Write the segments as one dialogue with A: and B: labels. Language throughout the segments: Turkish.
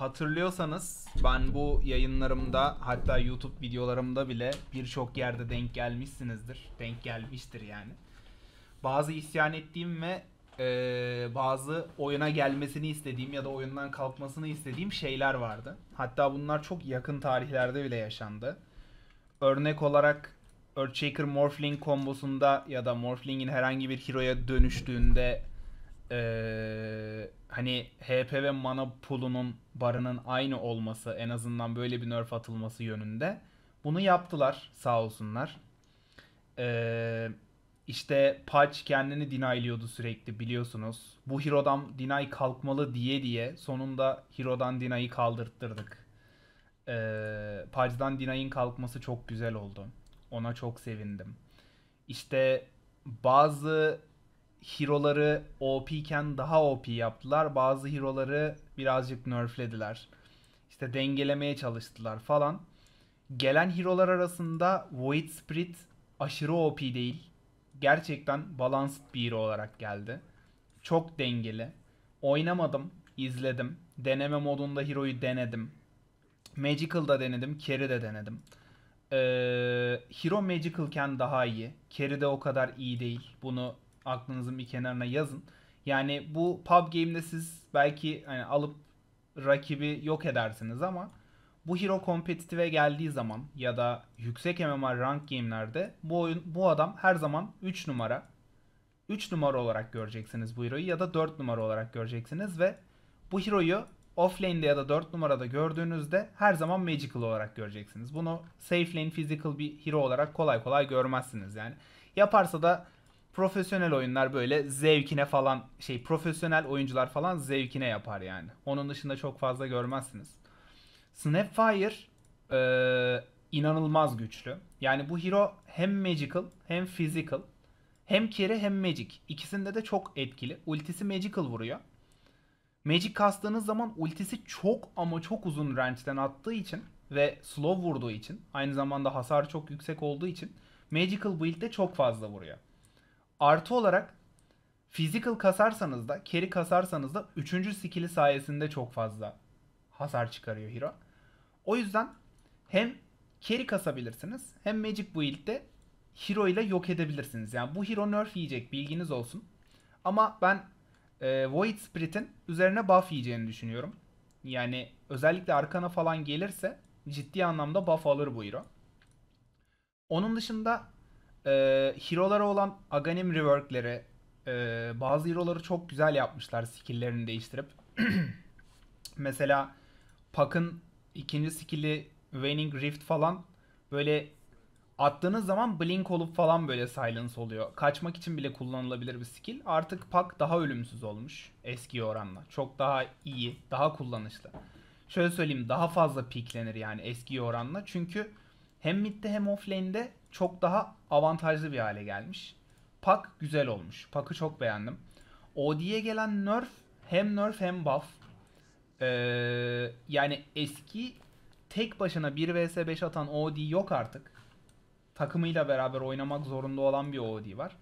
A: hatırlıyorsanız ben bu yayınlarımda hatta YouTube videolarımda bile birçok yerde denk gelmişsinizdir. Denk gelmiştir yani. Bazı isyan ettiğim ve e, bazı oyuna gelmesini istediğim ya da oyundan kalkmasını istediğim şeyler vardı. Hatta bunlar çok yakın tarihlerde bile yaşandı. Örnek olarak Earthshaker Morphling kombosunda ya da Morphling'in herhangi bir hero'ya dönüştüğünde ee, hani HP ve mana pulunun barının aynı olması en azından böyle bir nerf atılması yönünde. Bunu yaptılar sağ olsunlar. Ee, işte Patch kendini denayliyordu sürekli biliyorsunuz. Bu Hiro'dan deny kalkmalı diye diye sonunda Hiro'dan deny'ı kaldırttırdık. Ee, Patch'dan deny'in kalkması çok güzel oldu. Ona çok sevindim. İşte bazı hero'ları OP iken daha OP yaptılar. Bazı hero'ları birazcık nerflediler. İşte dengelemeye çalıştılar falan. Gelen hero'lar arasında Void Spirit aşırı OP değil. Gerçekten balanced bir hero olarak geldi. Çok dengeli. Oynamadım, izledim. Deneme modunda hero'yu denedim. Magical'da denedim, Carry'de denedim. Ee, hero Magical'ken daha iyi. Carry'de o kadar iyi değil. Bunu aklınızın bir kenarına yazın. Yani bu pub game'de siz belki hani alıp rakibi yok edersiniz ama bu hero kompetitive geldiği zaman ya da yüksek MMR rank game'lerde bu oyun bu adam her zaman 3 numara 3 numara olarak göreceksiniz bu hero'yu ya da 4 numara olarak göreceksiniz ve bu hero'yu offlane'de ya da 4 numarada gördüğünüzde her zaman magical olarak göreceksiniz. Bunu safe lane physical bir hero olarak kolay kolay görmezsiniz yani. Yaparsa da profesyonel oyunlar böyle zevkine falan şey profesyonel oyuncular falan zevkine yapar yani. Onun dışında çok fazla görmezsiniz. Snapfire e, inanılmaz güçlü. Yani bu hero hem magical hem physical hem kere hem magic. İkisinde de çok etkili. Ultisi magical vuruyor. Magic kastığınız zaman ultisi çok ama çok uzun range'den attığı için ve slow vurduğu için aynı zamanda hasar çok yüksek olduğu için magical build'de çok fazla vuruyor. Artı olarak physical kasarsanız da carry kasarsanız da 3. skill'i sayesinde çok fazla hasar çıkarıyor hero. O yüzden hem carry kasabilirsiniz hem magic build'de hero ile yok edebilirsiniz. Yani bu hero nerf yiyecek bilginiz olsun. Ama ben e, Void Spirit'in üzerine buff yiyeceğini düşünüyorum. Yani özellikle arkana falan gelirse ciddi anlamda buff alır bu hero. Onun dışında e, hero'lara olan Aganim rework'leri e, bazı hero'ları çok güzel yapmışlar skill'lerini değiştirip. Mesela Pak'ın ikinci skill'i Waning Rift falan böyle attığınız zaman blink olup falan böyle silence oluyor. Kaçmak için bile kullanılabilir bir skill. Artık Pak daha ölümsüz olmuş eski oranla. Çok daha iyi, daha kullanışlı. Şöyle söyleyeyim daha fazla piklenir yani eski oranla. Çünkü hem midde hem offlane'de çok daha avantajlı bir hale gelmiş. Pak güzel olmuş. Pak'ı çok beğendim. OD'ye gelen nerf hem nerf hem buff. Ee, yani eski tek başına 1 vs 5 atan OD yok artık. Takımıyla beraber oynamak zorunda olan bir OD var.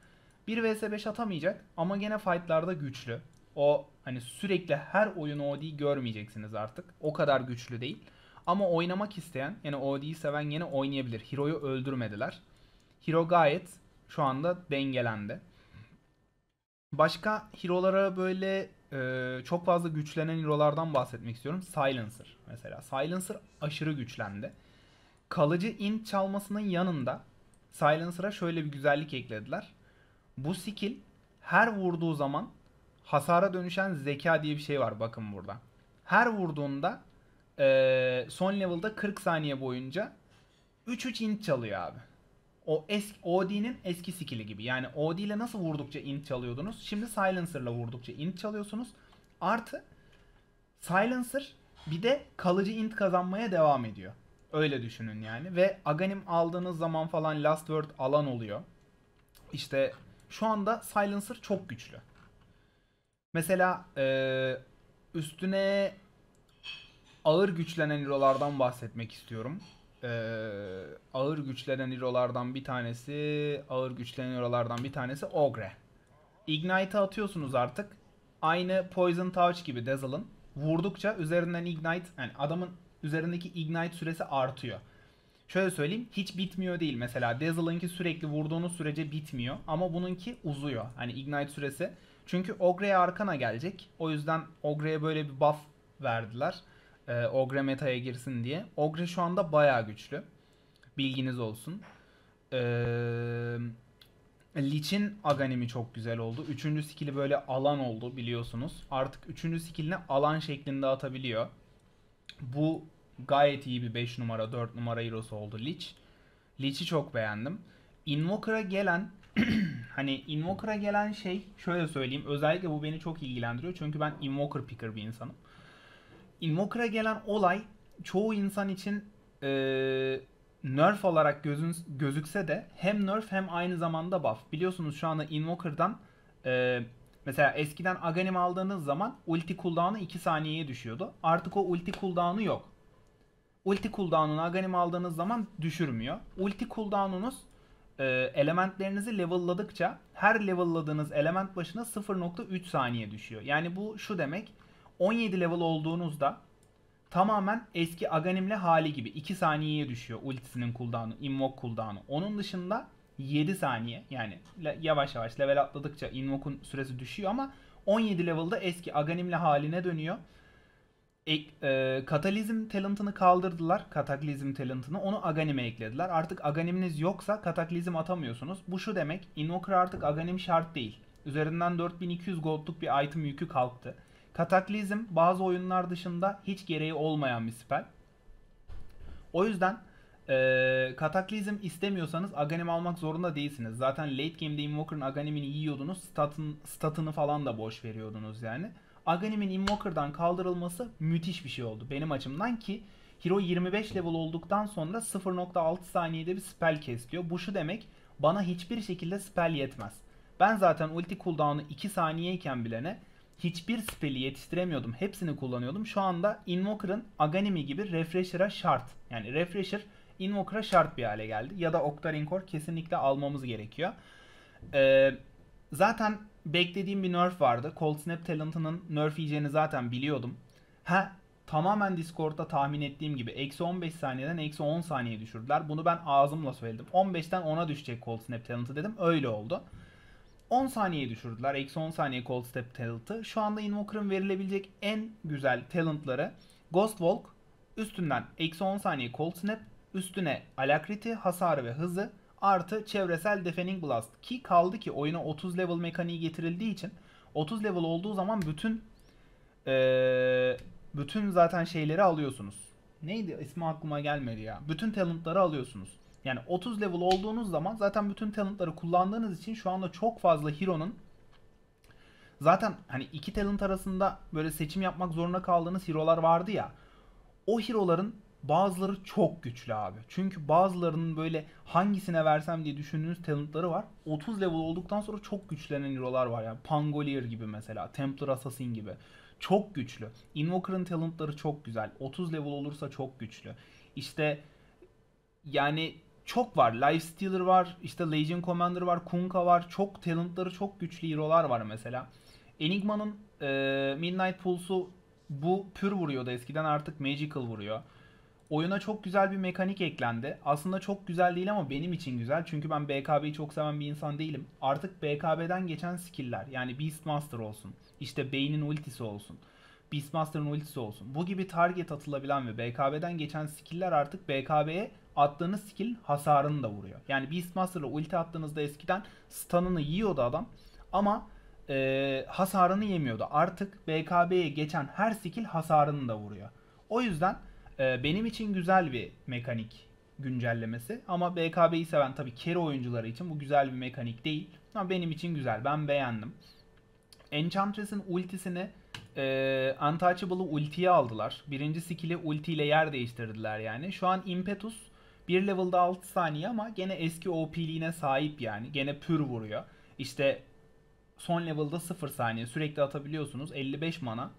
A: 1 vs 5 atamayacak ama gene fightlarda güçlü. O hani sürekli her oyun OD görmeyeceksiniz artık. O kadar güçlü değil. Ama oynamak isteyen yani OD'yi seven yine oynayabilir. Hero'yu öldürmediler. Hero gayet şu anda dengelendi. Başka hero'lara böyle e, çok fazla güçlenen hero'lardan bahsetmek istiyorum. Silencer mesela. Silencer aşırı güçlendi. Kalıcı int çalmasının yanında Silencer'a şöyle bir güzellik eklediler. Bu skill her vurduğu zaman hasara dönüşen zeka diye bir şey var bakın burada. Her vurduğunda e, son level'da 40 saniye boyunca 3-3 int çalıyor abi. O eski OD'nin eski skill'i gibi. Yani OD ile nasıl vurdukça int çalıyordunuz? Şimdi silencer ile vurdukça int çalıyorsunuz. Artı silencer bir de kalıcı int kazanmaya devam ediyor. Öyle düşünün yani. Ve Aghanim aldığınız zaman falan last word alan oluyor. İşte şu anda silencer çok güçlü. Mesela e, üstüne ağır güçlenen hero'lardan bahsetmek istiyorum. Ee, ağır güçlenen hero'lardan bir tanesi, ağır güçlenen hero'lardan bir tanesi Ogre. Ignite'ı atıyorsunuz artık. Aynı Poison Touch gibi Dazzle'ın. Vurdukça üzerinden Ignite, yani adamın üzerindeki Ignite süresi artıyor. Şöyle söyleyeyim hiç bitmiyor değil. Mesela Dazzle'ınki sürekli vurduğunuz sürece bitmiyor ama bununki uzuyor. Hani Ignite süresi. Çünkü Ogre'ye arkana gelecek. O yüzden Ogre'ye böyle bir buff verdiler e, Ogre meta'ya girsin diye. Ogre şu anda bayağı güçlü. Bilginiz olsun. E, Lich'in aganimi çok güzel oldu. Üçüncü skill'i böyle alan oldu biliyorsunuz. Artık üçüncü skill'ini alan şeklinde atabiliyor. Bu gayet iyi bir 5 numara 4 numara hero'su oldu Lich. Lich'i çok beğendim. Invoker'a gelen hani Invoker'a gelen şey şöyle söyleyeyim özellikle bu beni çok ilgilendiriyor çünkü ben Invoker picker bir insanım. Invoker'a gelen olay çoğu insan için e, nerf olarak gözün, gözükse de hem nerf hem aynı zamanda buff. Biliyorsunuz şu anda Invoker'dan e, mesela eskiden Aghanim aldığınız zaman ulti cooldown'u 2 saniyeye düşüyordu. Artık o ulti cooldown'u yok. Ulti cooldown'unu Aghanim aldığınız zaman düşürmüyor. Ulti cooldown'unuz e, elementlerinizi level'ladıkça her level'ladığınız element başına 0.3 saniye düşüyor. Yani bu şu demek 17 level olduğunuzda tamamen eski Aghanim'le hali gibi 2 saniyeye düşüyor ultisinin cooldown'u, invoke cooldown'u. Onun dışında 7 saniye yani yavaş yavaş level atladıkça invoke'un süresi düşüyor ama 17 level'da eski Aghanim'le haline dönüyor. E, e, talent'ını kaldırdılar. Kataklizm talent'ını. Onu Aghanim'e eklediler. Artık Aghanim'iniz yoksa kataklizm atamıyorsunuz. Bu şu demek. Invoker artık Aghanim şart değil. Üzerinden 4200 gold'luk bir item yükü kalktı. Kataklizm bazı oyunlar dışında hiç gereği olmayan bir spell. O yüzden e, Kataklizm istemiyorsanız Aghanim almak zorunda değilsiniz. Zaten late game'de Invoker'ın Aghanim'ini yiyordunuz. Statın, statını falan da boş veriyordunuz yani. Aghanim'in Invoker'dan kaldırılması müthiş bir şey oldu benim açımdan ki Hero 25 level olduktan sonra 0.6 saniyede bir spell kesiyor. Bu şu demek bana hiçbir şekilde spell yetmez. Ben zaten ulti cooldown'u 2 saniyeyken bilene hiçbir spell'i yetiştiremiyordum. Hepsini kullanıyordum. Şu anda Invoker'ın Aganimi gibi Refresher'a şart. Yani Refresher Invoker'a şart bir hale geldi. Ya da Octarine Core kesinlikle almamız gerekiyor. Ee, zaten beklediğim bir nerf vardı. Cold Snap Talent'ının nerf yiyeceğini zaten biliyordum. Ha tamamen Discord'da tahmin ettiğim gibi eksi 15 saniyeden eksi 10 saniye düşürdüler. Bunu ben ağzımla söyledim. 15'ten 10'a düşecek Cold Snap Talent'ı dedim. Öyle oldu. 10 saniye düşürdüler. Eksi 10 saniye Cold Step Talent'ı. Şu anda Invoker'ın verilebilecek en güzel talent'ları Ghost Walk, üstünden eksi 10 saniye Cold Snap, üstüne Alakriti hasarı ve hızı, artı çevresel Defending Blast. Ki kaldı ki oyuna 30 level mekaniği getirildiği için 30 level olduğu zaman bütün ee, bütün zaten şeyleri alıyorsunuz. Neydi ismi aklıma gelmedi ya. Bütün talentları alıyorsunuz. Yani 30 level olduğunuz zaman zaten bütün talentları kullandığınız için şu anda çok fazla hero'nun zaten hani iki talent arasında böyle seçim yapmak zorunda kaldığınız hero'lar vardı ya. O hero'ların bazıları çok güçlü abi. Çünkü bazılarının böyle hangisine versem diye düşündüğünüz talentları var. 30 level olduktan sonra çok güçlenen hero'lar var. Yani Pangolier gibi mesela, Templar Assassin gibi. Çok güçlü. Invoker'ın talentları çok güzel. 30 level olursa çok güçlü. İşte yani çok var. Life Stealer var, işte Legion Commander var, Kunkka var. Çok talentları, çok güçlü hero'lar var mesela. Enigma'nın e, Midnight Pulse'u bu pür vuruyordu eskiden artık Magical vuruyor. Oyuna çok güzel bir mekanik eklendi. Aslında çok güzel değil ama benim için güzel. Çünkü ben BKB'yi çok seven bir insan değilim. Artık BKB'den geçen skill'ler yani Beastmaster olsun, işte Bane'in ultisi olsun, Beastmaster'ın ultisi olsun. Bu gibi target atılabilen ve BKB'den geçen skill'ler artık BKB'ye attığınız skill'in hasarını da vuruyor. Yani Beastmaster'la ulti attığınızda eskiden stun'ını yiyordu adam ama e, hasarını yemiyordu. Artık BKB'ye geçen her skill hasarını da vuruyor. O yüzden e, benim için güzel bir mekanik güncellemesi. Ama BKB'yi seven tabii carry oyuncuları için bu güzel bir mekanik değil. Ama benim için güzel. Ben beğendim. Enchantress'in ultisini e, Untouchable'ı ultiye aldılar. Birinci skill'i ultiyle yer değiştirdiler yani. Şu an Impetus bir level'da 6 saniye ama gene eski OP'liğine sahip yani. Gene pür vuruyor. İşte son level'da 0 saniye sürekli atabiliyorsunuz. 55 mana.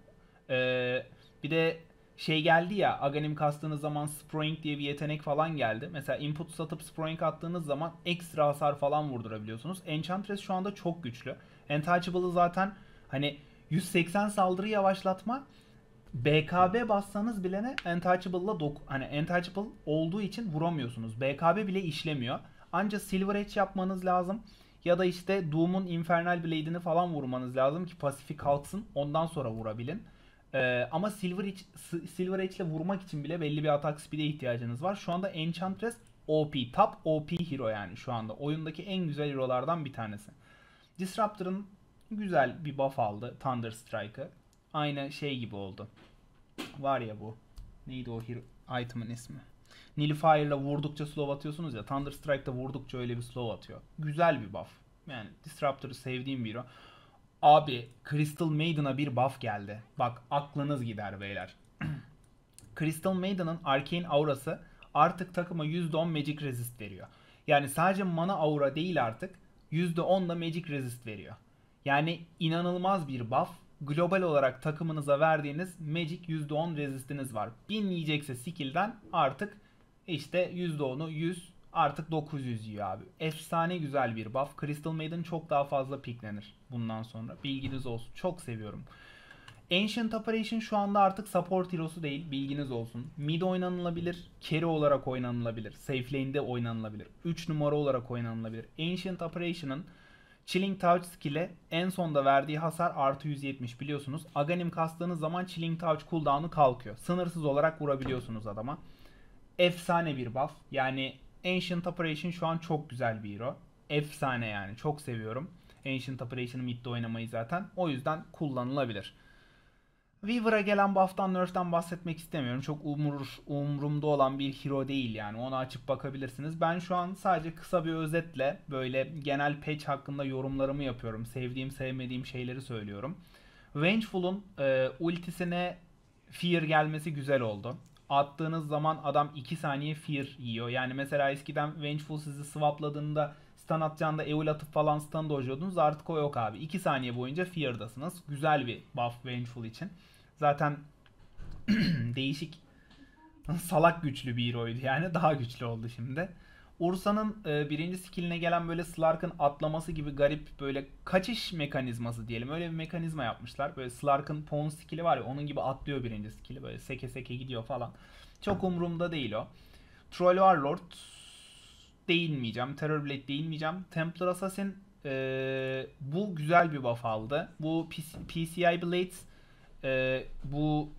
A: Ee, bir de şey geldi ya Aghanim kastığınız zaman Sproing diye bir yetenek falan geldi. Mesela input satıp Sproing attığınız zaman ekstra hasar falan vurdurabiliyorsunuz. Enchantress şu anda çok güçlü. Untouchable'ı zaten hani 180 saldırı yavaşlatma BKB bassanız bile ne? Untouchable'la dok hani Untouchable olduğu için vuramıyorsunuz. BKB bile işlemiyor. Ancak Silver Edge yapmanız lazım. Ya da işte Doom'un Infernal Blade'ini falan vurmanız lazım ki pasifi kalksın. Ondan sonra vurabilin. Ee, ama Silver Edge, Silver Edge ile vurmak için bile belli bir atak speed'e ihtiyacınız var. Şu anda Enchantress OP. Top OP hero yani şu anda. Oyundaki en güzel hero'lardan bir tanesi. Disruptor'ın güzel bir buff aldı Thunder Strike'ı. Aynı şey gibi oldu. Var ya bu. Neydi o hero, item'ın ismi? Nilifire'la vurdukça slow atıyorsunuz ya. Thunderstrike'da vurdukça öyle bir slow atıyor. Güzel bir buff. Yani Disruptor'ı sevdiğim bir Abi Crystal Maiden'a bir buff geldi. Bak aklınız gider beyler. Crystal Maiden'ın Arcane aurası artık takıma %10 Magic Resist veriyor. Yani sadece mana aura değil artık %10 da Magic Resist veriyor. Yani inanılmaz bir buff global olarak takımınıza verdiğiniz Magic %10 rezistiniz var. 1000 yiyecekse skill'den artık işte %10'u 100 artık 900 yiyor abi. Efsane güzel bir buff. Crystal Maiden çok daha fazla piklenir bundan sonra. Bilginiz olsun. Çok seviyorum. Ancient Operation şu anda artık support hero'su değil. Bilginiz olsun. Mid oynanılabilir. Carry olarak oynanılabilir. Safe lane'de oynanılabilir. 3 numara olarak oynanılabilir. Ancient Operation'ın Chilling Touch skill'e en sonda verdiği hasar artı 170 biliyorsunuz. Aganim kastığınız zaman Chilling Touch cooldown'u kalkıyor. Sınırsız olarak vurabiliyorsunuz adama. Efsane bir buff. Yani Ancient Operation şu an çok güzel bir hero. Efsane yani çok seviyorum. Ancient Operation'ı midde oynamayı zaten. O yüzden kullanılabilir. Weaver'a gelen buff'tan nerf'ten bahsetmek istemiyorum. Çok umur, umurumda olan bir hero değil yani. Ona açıp bakabilirsiniz. Ben şu an sadece kısa bir özetle böyle genel patch hakkında yorumlarımı yapıyorum. Sevdiğim sevmediğim şeyleri söylüyorum. Vengeful'un e, ultisine fear gelmesi güzel oldu. Attığınız zaman adam 2 saniye fear yiyor. Yani mesela eskiden Vengeful sizi swapladığında stun atacağında Eul atıp falan stun dojuyordunuz. Artık o yok abi. 2 saniye boyunca Fear'dasınız. Güzel bir buff Vengeful için. Zaten değişik salak güçlü bir hero'ydu yani. Daha güçlü oldu şimdi. Ursa'nın e, birinci skilline gelen böyle Slark'ın atlaması gibi garip böyle kaçış mekanizması diyelim. Öyle bir mekanizma yapmışlar. Böyle Slark'ın pawn skili var ya onun gibi atlıyor birinci skili. Böyle seke seke gidiyor falan. Çok umurumda değil o. Troll Warlord değinmeyeceğim. Terror Blade değinmeyeceğim. Templar Assassin e, bu güzel bir buff aldı. Bu PCI Blades e, bu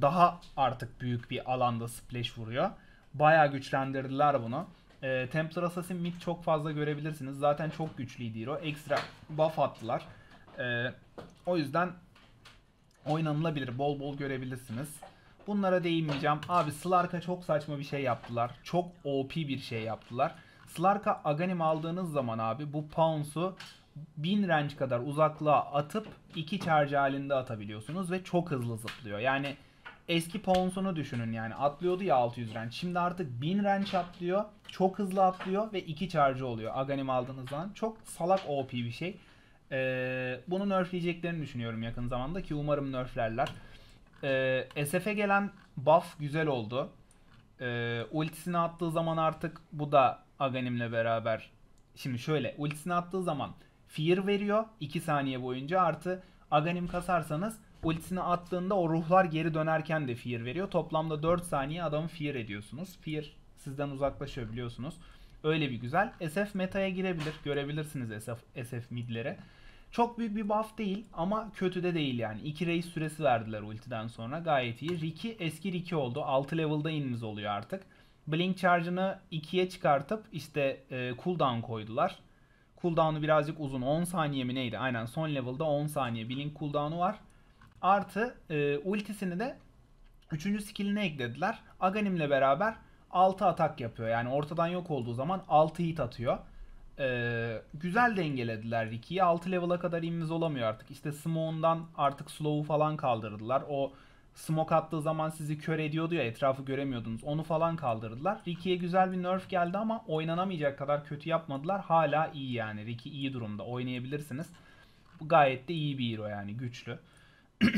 A: daha artık büyük bir alanda splash vuruyor. Baya güçlendirdiler bunu. E, Templar Assassin mid çok fazla görebilirsiniz. Zaten çok güçlüydü o. Ekstra buff attılar. E, o yüzden oynanılabilir. Bol bol görebilirsiniz. Bunlara değinmeyeceğim. Abi Slark'a çok saçma bir şey yaptılar. Çok OP bir şey yaptılar. Slarka Aganim aldığınız zaman abi bu Pounce'u 1000 range kadar uzaklığa atıp iki charge halinde atabiliyorsunuz ve çok hızlı zıplıyor. Yani eski Pounce'unu düşünün yani atlıyordu ya 600 range. Şimdi artık 1000 range atlıyor. Çok hızlı atlıyor ve iki charge oluyor Aganim aldığınız zaman. Çok salak OP bir şey. Ee, bunu nerfleyeceklerini düşünüyorum yakın zamanda ki umarım nerflerler. Ee, SF'e gelen buff güzel oldu. Ee, ultisini attığı zaman artık bu da Aganim'le beraber. Şimdi şöyle ultisini attığı zaman fear veriyor 2 saniye boyunca artı Aganim kasarsanız ultisini attığında o ruhlar geri dönerken de fear veriyor. Toplamda 4 saniye adamı fear ediyorsunuz. Fear sizden uzaklaşıyor biliyorsunuz. Öyle bir güzel. SF meta'ya girebilir. Görebilirsiniz SF, SF midlere. Çok büyük bir buff değil ama kötü de değil yani. 2 reis süresi verdiler ultiden sonra. Gayet iyi. Riki eski Riki oldu. 6 level'da inimiz oluyor artık. Blink charge'ını 2'ye çıkartıp işte e, cooldown koydular. Cooldown'u birazcık uzun. 10 saniye mi neydi? Aynen son level'da 10 saniye Blink cooldown'u var. Artı e, ultisini de 3. skill'ine eklediler. Aghanim'le beraber 6 atak yapıyor. Yani ortadan yok olduğu zaman 6 hit atıyor. Ee, güzel dengelediler Ricky'yi. 6 level'a kadar immiz olamıyor artık. İşte Smoon'dan artık Slow'u falan kaldırdılar. O Smoke attığı zaman sizi kör ediyordu ya etrafı göremiyordunuz. Onu falan kaldırdılar. Ricky'ye güzel bir nerf geldi ama oynanamayacak kadar kötü yapmadılar. Hala iyi yani. Ricky iyi durumda. Oynayabilirsiniz. Bu gayet de iyi bir hero yani. Güçlü.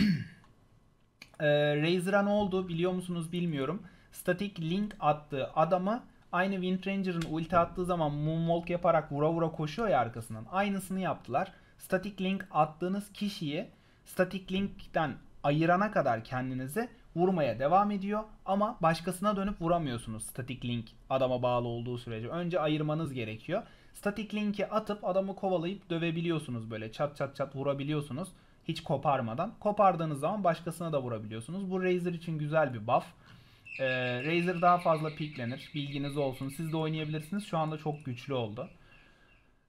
A: ee, Razer'a ne oldu biliyor musunuz bilmiyorum. Static Link attığı adamı aynı Wind Ranger'ın ulti attığı zaman moonwalk yaparak vura vura koşuyor ya arkasından. Aynısını yaptılar. Static Link attığınız kişiyi Static Link'ten ayırana kadar kendinizi vurmaya devam ediyor ama başkasına dönüp vuramıyorsunuz statik link adama bağlı olduğu sürece. Önce ayırmanız gerekiyor. Statik linki atıp adamı kovalayıp dövebiliyorsunuz böyle çat çat çat vurabiliyorsunuz hiç koparmadan. Kopardığınız zaman başkasına da vurabiliyorsunuz. Bu Razer için güzel bir buff. Ee, Razer daha fazla piklenir. Bilginiz olsun. Siz de oynayabilirsiniz. Şu anda çok güçlü oldu.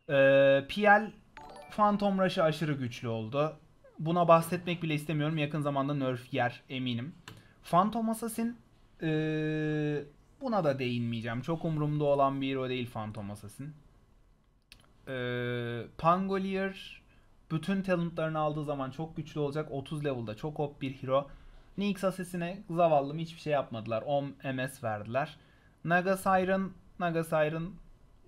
A: Ee, PL Phantom Rush'ı aşırı güçlü oldu buna bahsetmek bile istemiyorum. Yakın zamanda nerf yer eminim. Phantom Assassin ee, buna da değinmeyeceğim. Çok umurumda olan bir hero değil Phantom Assassin. Ee, Pangolier bütün talentlarını aldığı zaman çok güçlü olacak. 30 level'da çok op bir hero. Nyx Assassin'e zavallım hiçbir şey yapmadılar. 10 MS verdiler. Naga Siren, Naga Siren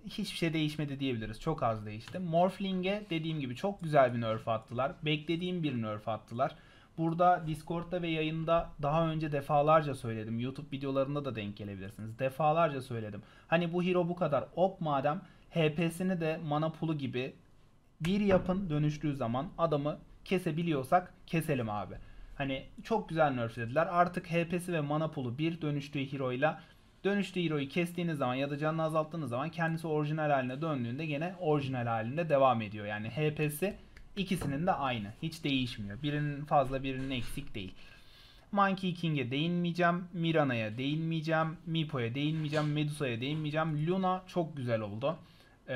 A: hiçbir şey değişmedi diyebiliriz. Çok az değişti. Morphling'e dediğim gibi çok güzel bir nerf attılar. Beklediğim bir nerf attılar. Burada Discord'da ve yayında daha önce defalarca söyledim. YouTube videolarında da denk gelebilirsiniz. Defalarca söyledim. Hani bu hero bu kadar op madem HP'sini de mana pulu gibi bir yapın dönüştüğü zaman adamı kesebiliyorsak keselim abi. Hani çok güzel nerflediler. Artık HP'si ve mana pulu bir dönüştüğü hero ile Dönüşte Hero'yu kestiğiniz zaman ya da canını azalttığınız zaman kendisi orijinal haline döndüğünde gene orijinal halinde devam ediyor. Yani HP'si ikisinin de aynı. Hiç değişmiyor. Birinin fazla birinin eksik değil. Monkey King'e değinmeyeceğim. Mirana'ya değinmeyeceğim. Mipo'ya değinmeyeceğim. Medusa'ya değinmeyeceğim. Luna çok güzel oldu. Ee,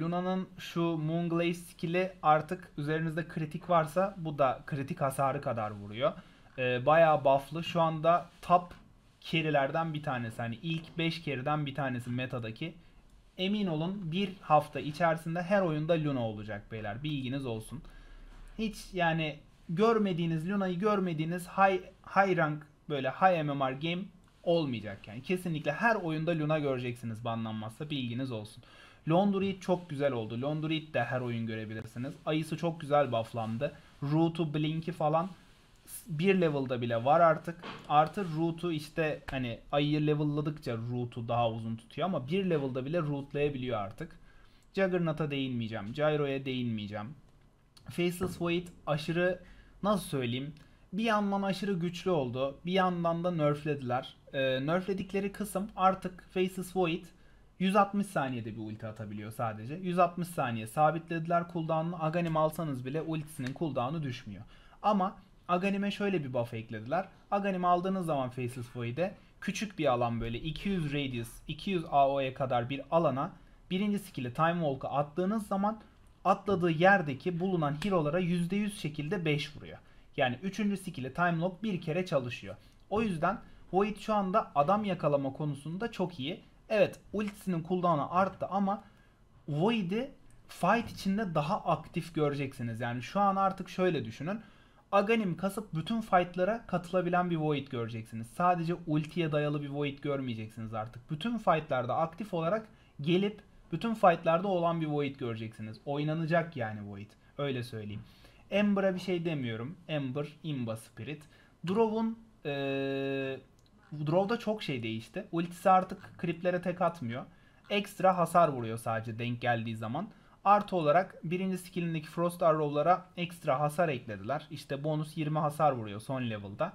A: Luna'nın şu Moonglaze skill'i artık üzerinizde kritik varsa bu da kritik hasarı kadar vuruyor. Ee, bayağı bufflı. Şu anda top Kerilerden bir tanesi. Hani ilk 5 keriden bir tanesi metadaki. Emin olun bir hafta içerisinde her oyunda Luna olacak beyler. Bilginiz olsun. Hiç yani görmediğiniz Luna'yı görmediğiniz high, high rank böyle high MMR game olmayacak yani. Kesinlikle her oyunda Luna göreceksiniz banlanmazsa bilginiz olsun. Londreed çok güzel oldu. Londreed de her oyun görebilirsiniz. Ayısı çok güzel bufflandı. Root'u, Blink'i falan bir level'da bile var artık. Artı root'u işte hani ayı level'ladıkça root'u daha uzun tutuyor ama bir level'da bile root'layabiliyor artık. Juggernaut'a değinmeyeceğim. Gyro'ya değinmeyeceğim. Faceless Void aşırı nasıl söyleyeyim? Bir yandan aşırı güçlü oldu. Bir yandan da nerflediler. Ee, nerfledikleri kısım artık Faceless Void 160 saniyede bir ulti atabiliyor sadece. 160 saniye sabitlediler cooldown'unu. Aghanim alsanız bile ultisinin cooldown'u düşmüyor. Ama Aganime şöyle bir buff eklediler. Aghanim aldığınız zaman Faces Void'e küçük bir alan böyle 200 radius, 200 AOE kadar bir alana birinci skill'i Time Walk'a attığınız zaman atladığı yerdeki bulunan hero'lara %100 şekilde 5 vuruyor. Yani 3. skill'i Time Lock bir kere çalışıyor. O yüzden Void şu anda adam yakalama konusunda çok iyi. Evet ultisinin cooldown'u arttı ama Void'i fight içinde daha aktif göreceksiniz. Yani şu an artık şöyle düşünün. Aganim kasıp bütün fightlara katılabilen bir Void göreceksiniz. Sadece ultiye dayalı bir Void görmeyeceksiniz artık. Bütün fightlarda aktif olarak gelip bütün fightlarda olan bir Void göreceksiniz. Oynanacak yani Void. Öyle söyleyeyim. Ember'a bir şey demiyorum. Ember, Imba Spirit. Drowun, ee, Drov'da çok şey değişti. Ultisi artık kriplere tek atmıyor. Ekstra hasar vuruyor sadece denk geldiği zaman. Artı olarak birinci skillindeki Frost Arrow'lara ekstra hasar eklediler. İşte bonus 20 hasar vuruyor son level'da.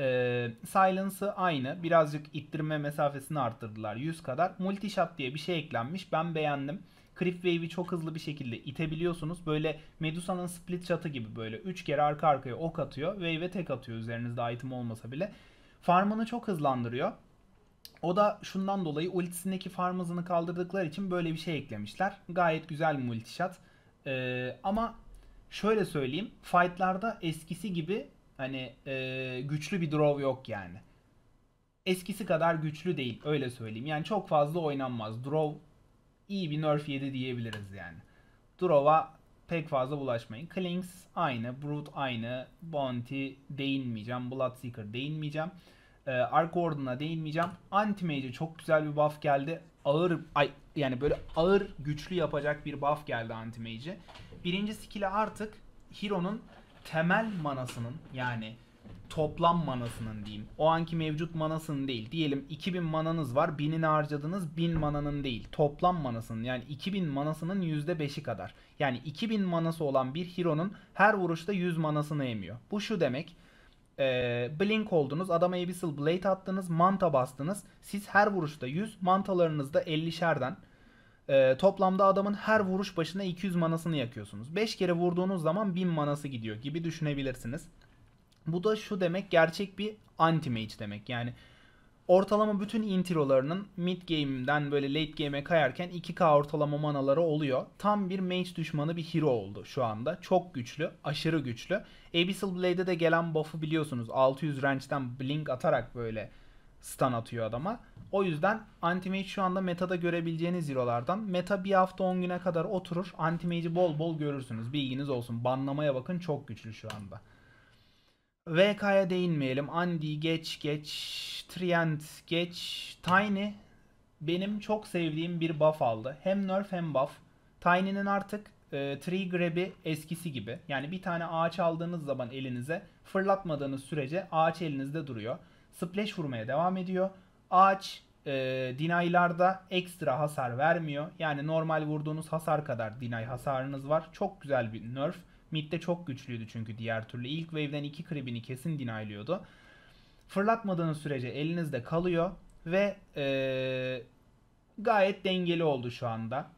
A: Ee, Silence'ı aynı. Birazcık ittirme mesafesini arttırdılar 100 kadar. Multi Shot diye bir şey eklenmiş. Ben beğendim. Creep Wave'i çok hızlı bir şekilde itebiliyorsunuz. Böyle Medusa'nın split shot'ı gibi böyle 3 kere arka arkaya ok atıyor. Wave'e tek atıyor üzerinizde item olmasa bile. Farmını çok hızlandırıyor. O da şundan dolayı ultisindeki farm hızını kaldırdıkları için böyle bir şey eklemişler. Gayet güzel bir multi shot. Ee, ama şöyle söyleyeyim. Fight'larda eskisi gibi hani e, güçlü bir draw yok yani. Eskisi kadar güçlü değil öyle söyleyeyim. Yani çok fazla oynanmaz. Draw iyi bir nerf yedi diyebiliriz yani. Draw'a pek fazla bulaşmayın. Klings aynı, Brute aynı, Bounty değinmeyeceğim, Bloodseeker değinmeyeceğim e, Ark Warden'a değinmeyeceğim. Anti-Mage'e çok güzel bir buff geldi. Ağır, ay, yani böyle ağır güçlü yapacak bir buff geldi Anti-Mage'e. Birinci skill'e artık Hero'nun temel manasının yani toplam manasının diyeyim. O anki mevcut manasının değil. Diyelim 2000 mananız var. 1000'ini harcadınız. 1000 mananın değil. Toplam manasının yani 2000 manasının %5'i kadar. Yani 2000 manası olan bir hero'nun her vuruşta 100 manasını emiyor. Bu şu demek e, blink oldunuz. Adama Abyssal Blade attınız. Manta bastınız. Siz her vuruşta 100. Mantalarınızda 50'şerden. E, toplamda adamın her vuruş başına 200 manasını yakıyorsunuz. 5 kere vurduğunuz zaman 1000 manası gidiyor gibi düşünebilirsiniz. Bu da şu demek gerçek bir anti mage demek. Yani Ortalama bütün intirolarının mid game'den böyle late game'e kayarken 2k ortalama manaları oluyor. Tam bir mage düşmanı bir hero oldu şu anda. Çok güçlü, aşırı güçlü. Abyssal Blade'de de gelen buff'ı biliyorsunuz. 600 range'den blink atarak böyle stun atıyor adama. O yüzden Antimage şu anda metada görebileceğiniz hero'lardan. Meta bir hafta 10 güne kadar oturur. Anti Antimage'i bol bol görürsünüz. Bilginiz olsun. Banlamaya bakın çok güçlü şu anda. VK'ya değinmeyelim. Andy geç geç. Trient geç. Tiny benim çok sevdiğim bir buff aldı. Hem nerf hem buff. Tiny'nin artık e, tree grab'i eskisi gibi. Yani bir tane ağaç aldığınız zaman elinize fırlatmadığınız sürece ağaç elinizde duruyor. Splash vurmaya devam ediyor. Ağaç e, denay'larda ekstra hasar vermiyor. Yani normal vurduğunuz hasar kadar dinay hasarınız var. Çok güzel bir nerf. Mid'de çok güçlüydü çünkü diğer türlü. ilk wave'den iki kribini kesin dinaylıyordu. Fırlatmadığınız sürece elinizde kalıyor ve ee, gayet dengeli oldu şu anda.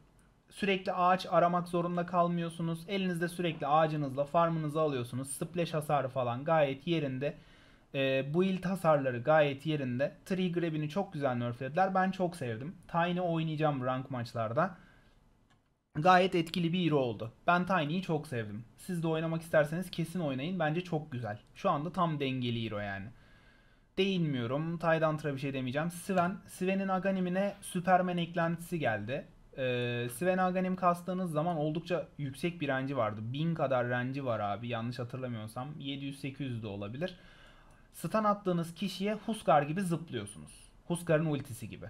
A: Sürekli ağaç aramak zorunda kalmıyorsunuz. Elinizde sürekli ağacınızla farmınızı alıyorsunuz. Splash hasarı falan gayet yerinde. E, build hasarları gayet yerinde. Tree Grab'ini çok güzel nerflediler. Ben çok sevdim. Tiny oynayacağım rank maçlarda gayet etkili bir hero oldu. Ben Tiny'yi çok sevdim. Siz de oynamak isterseniz kesin oynayın. Bence çok güzel. Şu anda tam dengeli hero yani. Değinmiyorum. Tydantra bir şey demeyeceğim. Sven. Sven'in Aganim'ine Superman eklentisi geldi. Ee, Sven Aganim kastığınız zaman oldukça yüksek bir renci vardı. 1000 kadar renci var abi. Yanlış hatırlamıyorsam 700-800 de olabilir. Stun attığınız kişiye Huskar gibi zıplıyorsunuz. Huskar'ın ultisi gibi.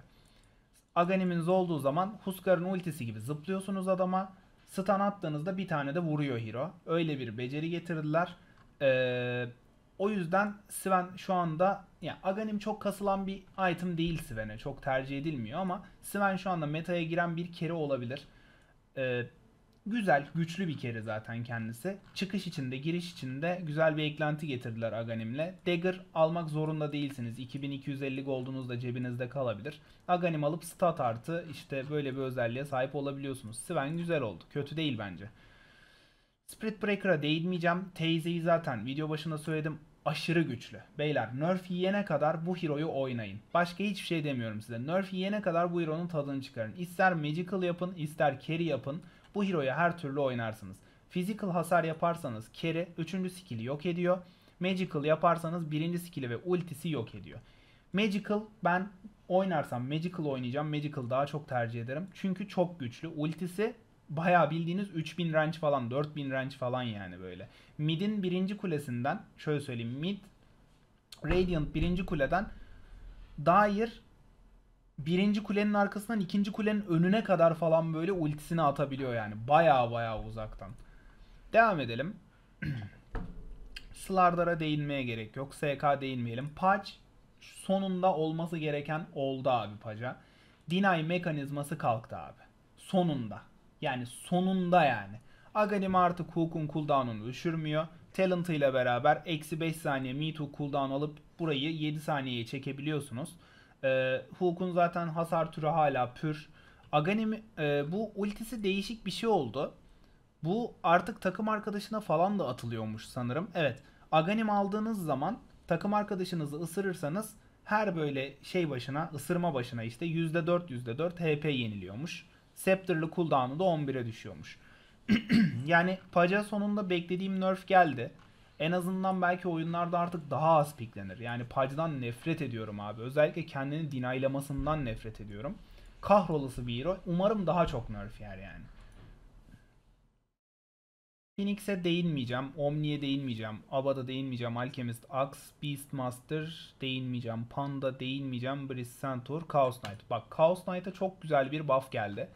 A: Aganiminiz olduğu zaman Huskar'ın ultisi gibi zıplıyorsunuz adama. Stun attığınızda bir tane de vuruyor hero. Öyle bir beceri getirdiler. Ee, o yüzden Sven şu anda ya Aganim çok kasılan bir item değil Sven'e. Çok tercih edilmiyor ama Sven şu anda metaya giren bir kere olabilir. Ee, Güzel, güçlü bir kere zaten kendisi. Çıkış içinde, giriş içinde güzel bir eklenti getirdiler Aganim'le. Dagger almak zorunda değilsiniz. 2250 goldunuz da cebinizde kalabilir. Aganim alıp stat artı işte böyle bir özelliğe sahip olabiliyorsunuz. Sven güzel oldu. Kötü değil bence. Split Breaker'a değinmeyeceğim. Teyzeyi zaten video başında söyledim aşırı güçlü. Beyler nerf yiyene kadar bu hero'yu oynayın. Başka hiçbir şey demiyorum size. Nerf yiyene kadar bu hero'nun tadını çıkarın. İster magical yapın ister carry yapın. Bu hero'yu her türlü oynarsınız. Physical hasar yaparsanız carry 3. skill'i yok ediyor. Magical yaparsanız 1. skill'i ve ultisi yok ediyor. Magical ben oynarsam Magical oynayacağım. Magical daha çok tercih ederim. Çünkü çok güçlü. Ultisi bayağı bildiğiniz 3000 range falan 4000 range falan yani böyle. Mid'in birinci kulesinden şöyle söyleyeyim. Mid Radiant birinci kuleden Dair birinci kulenin arkasından ikinci kulenin önüne kadar falan böyle ultisini atabiliyor yani. Baya baya uzaktan. Devam edelim. Slardar'a değinmeye gerek yok. SK değinmeyelim. Patch sonunda olması gereken oldu abi paca. Deny mekanizması kalktı abi. Sonunda. Yani sonunda yani. Aghanim artık Hook'un cooldown'unu düşürmüyor. Talent ile beraber eksi 5 saniye Me Too cooldown alıp burayı 7 saniyeye çekebiliyorsunuz. E, ee, Hook'un zaten hasar türü hala pür. Aganim e, bu ultisi değişik bir şey oldu. Bu artık takım arkadaşına falan da atılıyormuş sanırım. Evet. Aganim aldığınız zaman takım arkadaşınızı ısırırsanız her böyle şey başına, ısırma başına işte %4 %4 HP yeniliyormuş. Scepter'lı cooldown'u da 11'e düşüyormuş. yani Paja sonunda beklediğim nerf geldi en azından belki oyunlarda artık daha az piklenir. Yani Pudge'dan nefret ediyorum abi. Özellikle kendini dinaylamasından nefret ediyorum. Kahrolası bir hero. Umarım daha çok nerf yer yani. Phoenix'e değinmeyeceğim. Omni'ye değinmeyeceğim. Abada değinmeyeceğim. Alchemist, Axe, Beastmaster değinmeyeceğim. Panda değinmeyeceğim. Breeze Centaur, Chaos Knight. Bak Chaos Knight'a çok güzel bir buff geldi.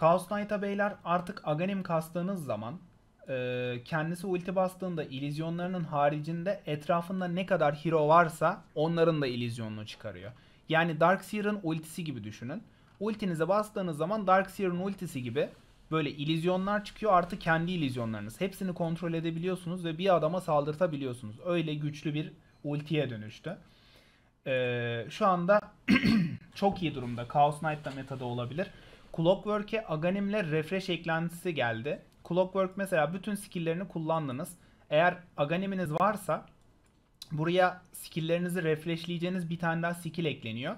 A: Chaos Knight'a beyler artık Aghanim kastığınız zaman e, kendisi ulti bastığında ilizyonlarının haricinde etrafında ne kadar hero varsa onların da ilizyonunu çıkarıyor. Yani Darkseer'ın ultisi gibi düşünün. Ultinize bastığınız zaman Darkseer'ın ultisi gibi böyle ilizyonlar çıkıyor artı kendi ilizyonlarınız. Hepsini kontrol edebiliyorsunuz ve bir adama saldırtabiliyorsunuz. Öyle güçlü bir ultiye dönüştü. Ee, şu anda çok iyi durumda. Chaos Knight da metada olabilir. Clockwork'e Aghanim'le refresh eklentisi geldi. Clockwork mesela bütün skill'lerini kullandınız. Eğer aganiminiz varsa buraya skill'lerinizi refreshleyeceğiniz bir tane daha skill ekleniyor.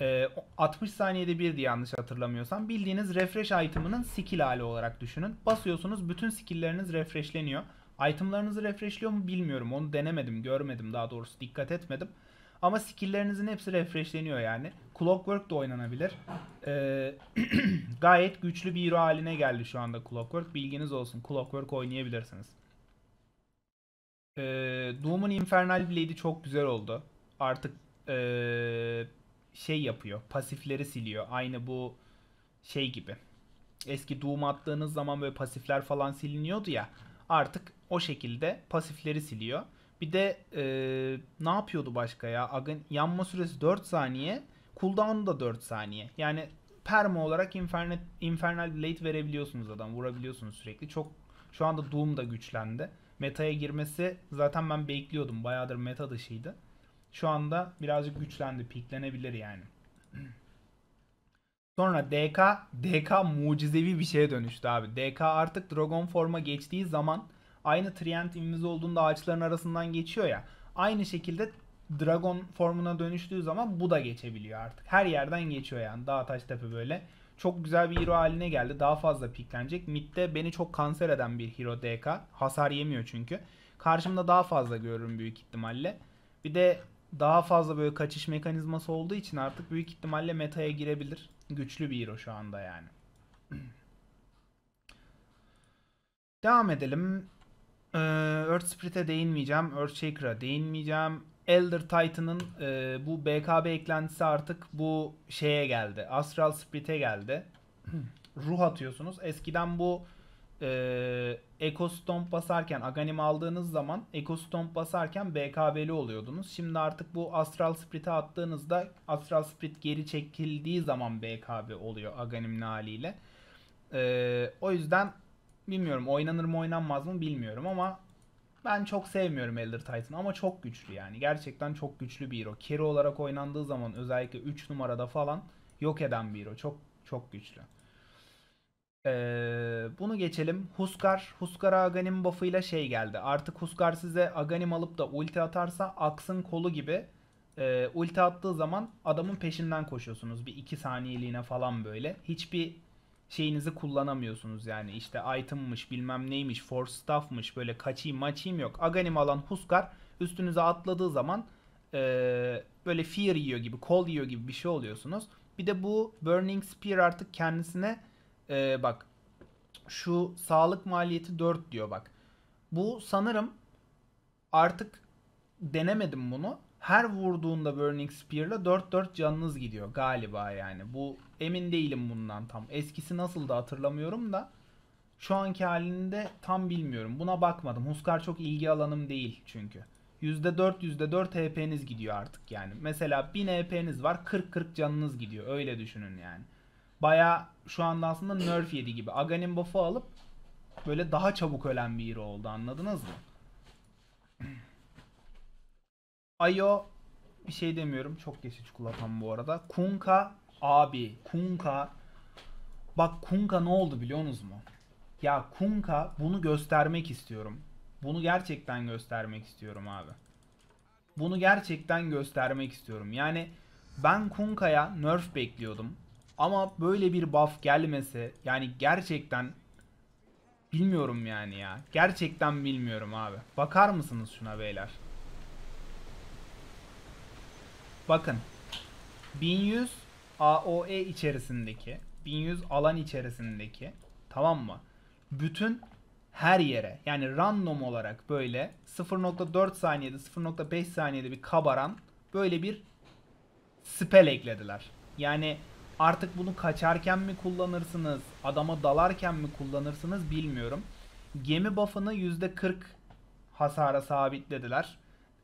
A: Ee, 60 saniyede bir diye yanlış hatırlamıyorsam bildiğiniz refresh item'ının skill hali olarak düşünün. Basıyorsunuz bütün skill'leriniz refreshleniyor. Item'larınızı refreshliyor mu bilmiyorum. Onu denemedim, görmedim daha doğrusu dikkat etmedim. Ama skilllerinizin hepsi refreshleniyor yani. Clockwork da oynanabilir. Ee, gayet güçlü bir hero haline geldi şu anda Clockwork. Bilginiz olsun. Clockwork oynayabilirsiniz. Ee, Doom'un Infernal Blade'i çok güzel oldu. Artık ee, şey yapıyor. Pasifleri siliyor. Aynı bu şey gibi. Eski Doom attığınız zaman böyle pasifler falan siliniyordu ya. Artık o şekilde pasifleri siliyor. Bir de e, ne yapıyordu başka ya? Agen, yanma süresi 4 saniye. Cooldown'u da 4 saniye. Yani perma olarak Infernal, Infernal Blade verebiliyorsunuz adam. Vurabiliyorsunuz sürekli. Çok şu anda Doom da güçlendi. Meta'ya girmesi zaten ben bekliyordum. Bayağıdır meta dışıydı. Şu anda birazcık güçlendi. Piklenebilir yani. Sonra DK, DK mucizevi bir şeye dönüştü abi. DK artık Dragon Form'a geçtiği zaman Aynı Trient invize olduğunda ağaçların arasından geçiyor ya. Aynı şekilde Dragon formuna dönüştüğü zaman bu da geçebiliyor artık. Her yerden geçiyor yani. Dağ taş tepe böyle. Çok güzel bir hero haline geldi. Daha fazla piklenecek. Mid'de beni çok kanser eden bir hero DK. Hasar yemiyor çünkü. Karşımda daha fazla görürüm büyük ihtimalle. Bir de daha fazla böyle kaçış mekanizması olduğu için artık büyük ihtimalle metaya girebilir. Güçlü bir hero şu anda yani. Devam edelim. Ee, Earth Spirit'e değinmeyeceğim. Earthshaker'a değinmeyeceğim. Elder Titan'ın e, bu BKB eklentisi artık bu şeye geldi. Astral Spirit'e geldi. Ruh atıyorsunuz. Eskiden bu e, Eco Stomp basarken, Aganim aldığınız zaman Eco Stomp basarken BKB'li oluyordunuz. Şimdi artık bu Astral Spirit'e attığınızda Astral Spirit geri çekildiği zaman BKB oluyor Aganim'li haliyle. E, o yüzden bilmiyorum oynanır mı oynanmaz mı bilmiyorum ama ben çok sevmiyorum Elder Titan ama çok güçlü yani. Gerçekten çok güçlü bir hero. Kiri olarak oynandığı zaman özellikle 3 numarada falan yok eden bir hero. Çok çok güçlü. Ee, bunu geçelim. Huskar. Huskar'a Aghanim buff'ıyla şey geldi. Artık Huskar size Aganim alıp da ulti atarsa Aks'ın kolu gibi e, ulti attığı zaman adamın peşinden koşuyorsunuz. Bir 2 saniyeliğine falan böyle. Hiçbir şeyinizi kullanamıyorsunuz yani işte item'mış bilmem neymiş force staff'mış böyle kaçayım maçayım yok. aganim alan Huskar üstünüze atladığı zaman e, böyle fear yiyor gibi kol yiyor gibi bir şey oluyorsunuz. Bir de bu Burning Spear artık kendisine e, bak şu sağlık maliyeti 4 diyor bak. Bu sanırım artık denemedim bunu her vurduğunda Burning Spear'la 4-4 canınız gidiyor galiba yani. Bu emin değilim bundan tam. Eskisi nasıl da hatırlamıyorum da şu anki halinde tam bilmiyorum. Buna bakmadım. Huskar çok ilgi alanım değil çünkü. %4 %4 HP'niz gidiyor artık yani. Mesela 1000 HP'niz var 40-40 canınız gidiyor. Öyle düşünün yani. Baya şu anda aslında nerf yedi gibi. Aghanim buff'u alıp böyle daha çabuk ölen bir hero oldu anladınız mı? Ayo bir şey demiyorum. Çok geçici kulakam bu arada. Kunka abi. Kunka. Bak Kunka ne oldu biliyor musunuz mu? Ya Kunka bunu göstermek istiyorum. Bunu gerçekten göstermek istiyorum abi. Bunu gerçekten göstermek istiyorum. Yani ben Kunka'ya nerf bekliyordum. Ama böyle bir buff gelmesi yani gerçekten bilmiyorum yani ya. Gerçekten bilmiyorum abi. Bakar mısınız şuna beyler? Bakın 1100 AOE içerisindeki 1100 alan içerisindeki tamam mı? Bütün her yere yani random olarak böyle 0.4 saniyede 0.5 saniyede bir kabaran böyle bir spell eklediler. Yani artık bunu kaçarken mi kullanırsınız, adama dalarken mi kullanırsınız bilmiyorum. Gemi buff'ını %40 hasara sabitlediler.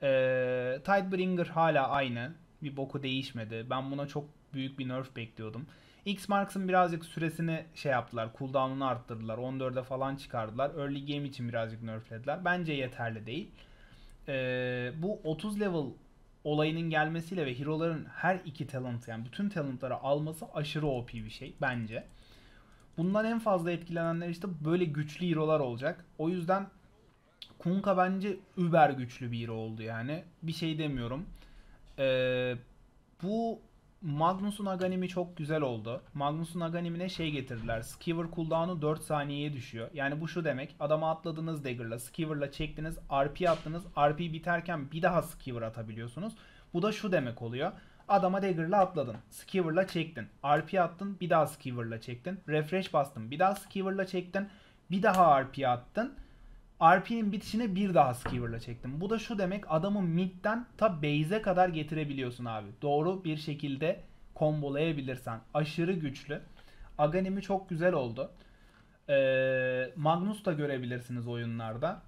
A: Ee, Tidebringer hala aynı bir boku değişmedi. Ben buna çok büyük bir nerf bekliyordum. X-Marks'ın birazcık süresini şey yaptılar, cooldown'unu arttırdılar. 14'e falan çıkardılar. Early game için birazcık nerflediler. Bence yeterli değil. Ee, bu 30 level olayının gelmesiyle ve hero'ların her iki talent yani bütün talentları alması aşırı OP bir şey bence. Bundan en fazla etkilenenler işte böyle güçlü hero'lar olacak. O yüzden Kunkka bence über güçlü bir hero oldu yani. Bir şey demiyorum. Ee, bu Magnus'un Aganim'i çok güzel oldu. Magnus'un Aganim'ine şey getirdiler. Skiver cooldown'u 4 saniyeye düşüyor. Yani bu şu demek. Adama atladınız Dagger'la, Skiver'la çektiniz, RP attınız. RP biterken bir daha Skiver atabiliyorsunuz. Bu da şu demek oluyor. Adama Dagger'la atladın, Skiver'la çektin, RP attın, bir daha Skiver'la çektin, Refresh bastın, bir daha Skiver'la çektin, bir daha RP attın RP'nin bitişine bir daha skewer'la çektim. Bu da şu demek adamı midden ta base'e kadar getirebiliyorsun abi. Doğru bir şekilde kombolayabilirsen. Aşırı güçlü. Aganimi çok güzel oldu. Ee, Magnus da görebilirsiniz oyunlarda.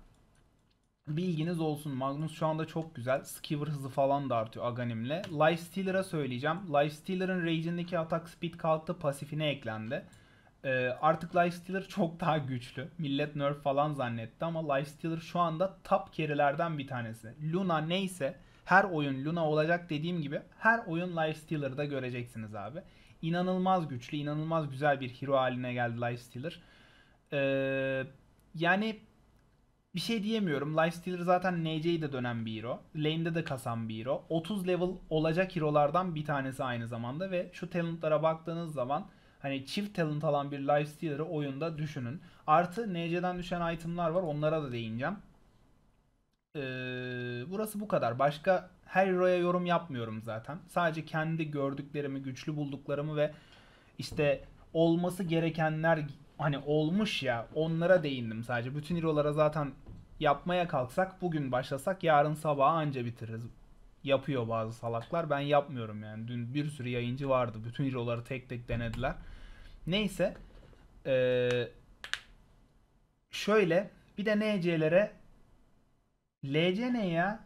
A: Bilginiz olsun. Magnus şu anda çok güzel. Skiver hızı falan da artıyor Aganim'le. Lifestealer'a söyleyeceğim. Lifestealer'ın Rage'indeki atak speed kalktı. Pasifine eklendi e, artık Lifestealer çok daha güçlü. Millet nerf falan zannetti ama Lifestealer şu anda top kerilerden bir tanesi. Luna neyse her oyun Luna olacak dediğim gibi her oyun Lifestealer'da göreceksiniz abi. İnanılmaz güçlü, inanılmaz güzel bir hero haline geldi Lifestealer. Ee, yani bir şey diyemiyorum. Lifestealer zaten NC'yi de dönen bir hero. Lane'de de kasan bir hero. 30 level olacak hero'lardan bir tanesi aynı zamanda ve şu talentlara baktığınız zaman Hani çift talent alan bir Lifestealer'ı oyunda düşünün. Artı NC'den düşen itemlar var. Onlara da değineceğim. Ee, burası bu kadar. Başka her hero'ya yorum yapmıyorum zaten. Sadece kendi gördüklerimi, güçlü bulduklarımı ve işte olması gerekenler hani olmuş ya onlara değindim sadece. Bütün hero'lara zaten yapmaya kalksak bugün başlasak yarın sabaha anca bitiririz. Yapıyor bazı salaklar. Ben yapmıyorum yani. Dün bir sürü yayıncı vardı. Bütün hero'ları tek tek denediler. Neyse. Ee, şöyle bir de NC'lere LC ne ya?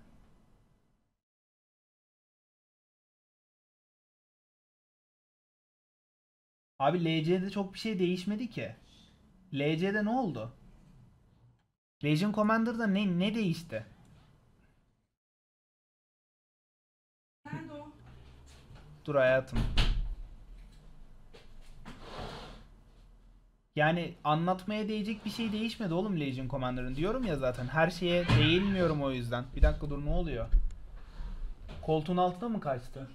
B: Abi LC'de çok bir şey değişmedi
A: ki. LC'de ne oldu? Legion Commander'da ne ne değişti? Dur hayatım. Yani anlatmaya değecek bir şey değişmedi oğlum Legion Commander'ın. Diyorum ya zaten her şeye değinmiyorum o yüzden. Bir dakika dur ne oluyor? Koltuğun altına mı kaçtı?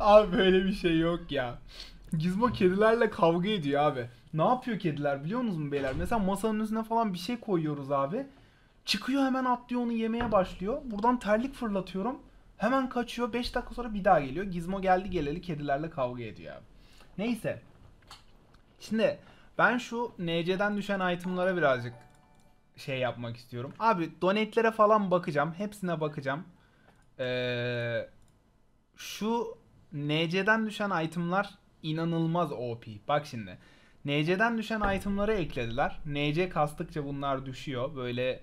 A: Abi böyle bir şey yok ya. Gizmo kedilerle kavga ediyor abi. Ne yapıyor kediler biliyor musunuz beyler? Mesela masanın üstüne falan bir şey koyuyoruz abi. Çıkıyor hemen atlıyor onu yemeye başlıyor. Buradan terlik fırlatıyorum. Hemen kaçıyor. 5 dakika sonra bir daha geliyor. Gizmo geldi geleli kedilerle kavga ediyor abi. Neyse. Şimdi ben şu NC'den düşen itemlara birazcık şey yapmak istiyorum. Abi donetlere falan bakacağım. Hepsine bakacağım. Ee, şu NC'den düşen itemlar inanılmaz OP. Bak şimdi. NC'den düşen itemları eklediler. NC kastıkça bunlar düşüyor. Böyle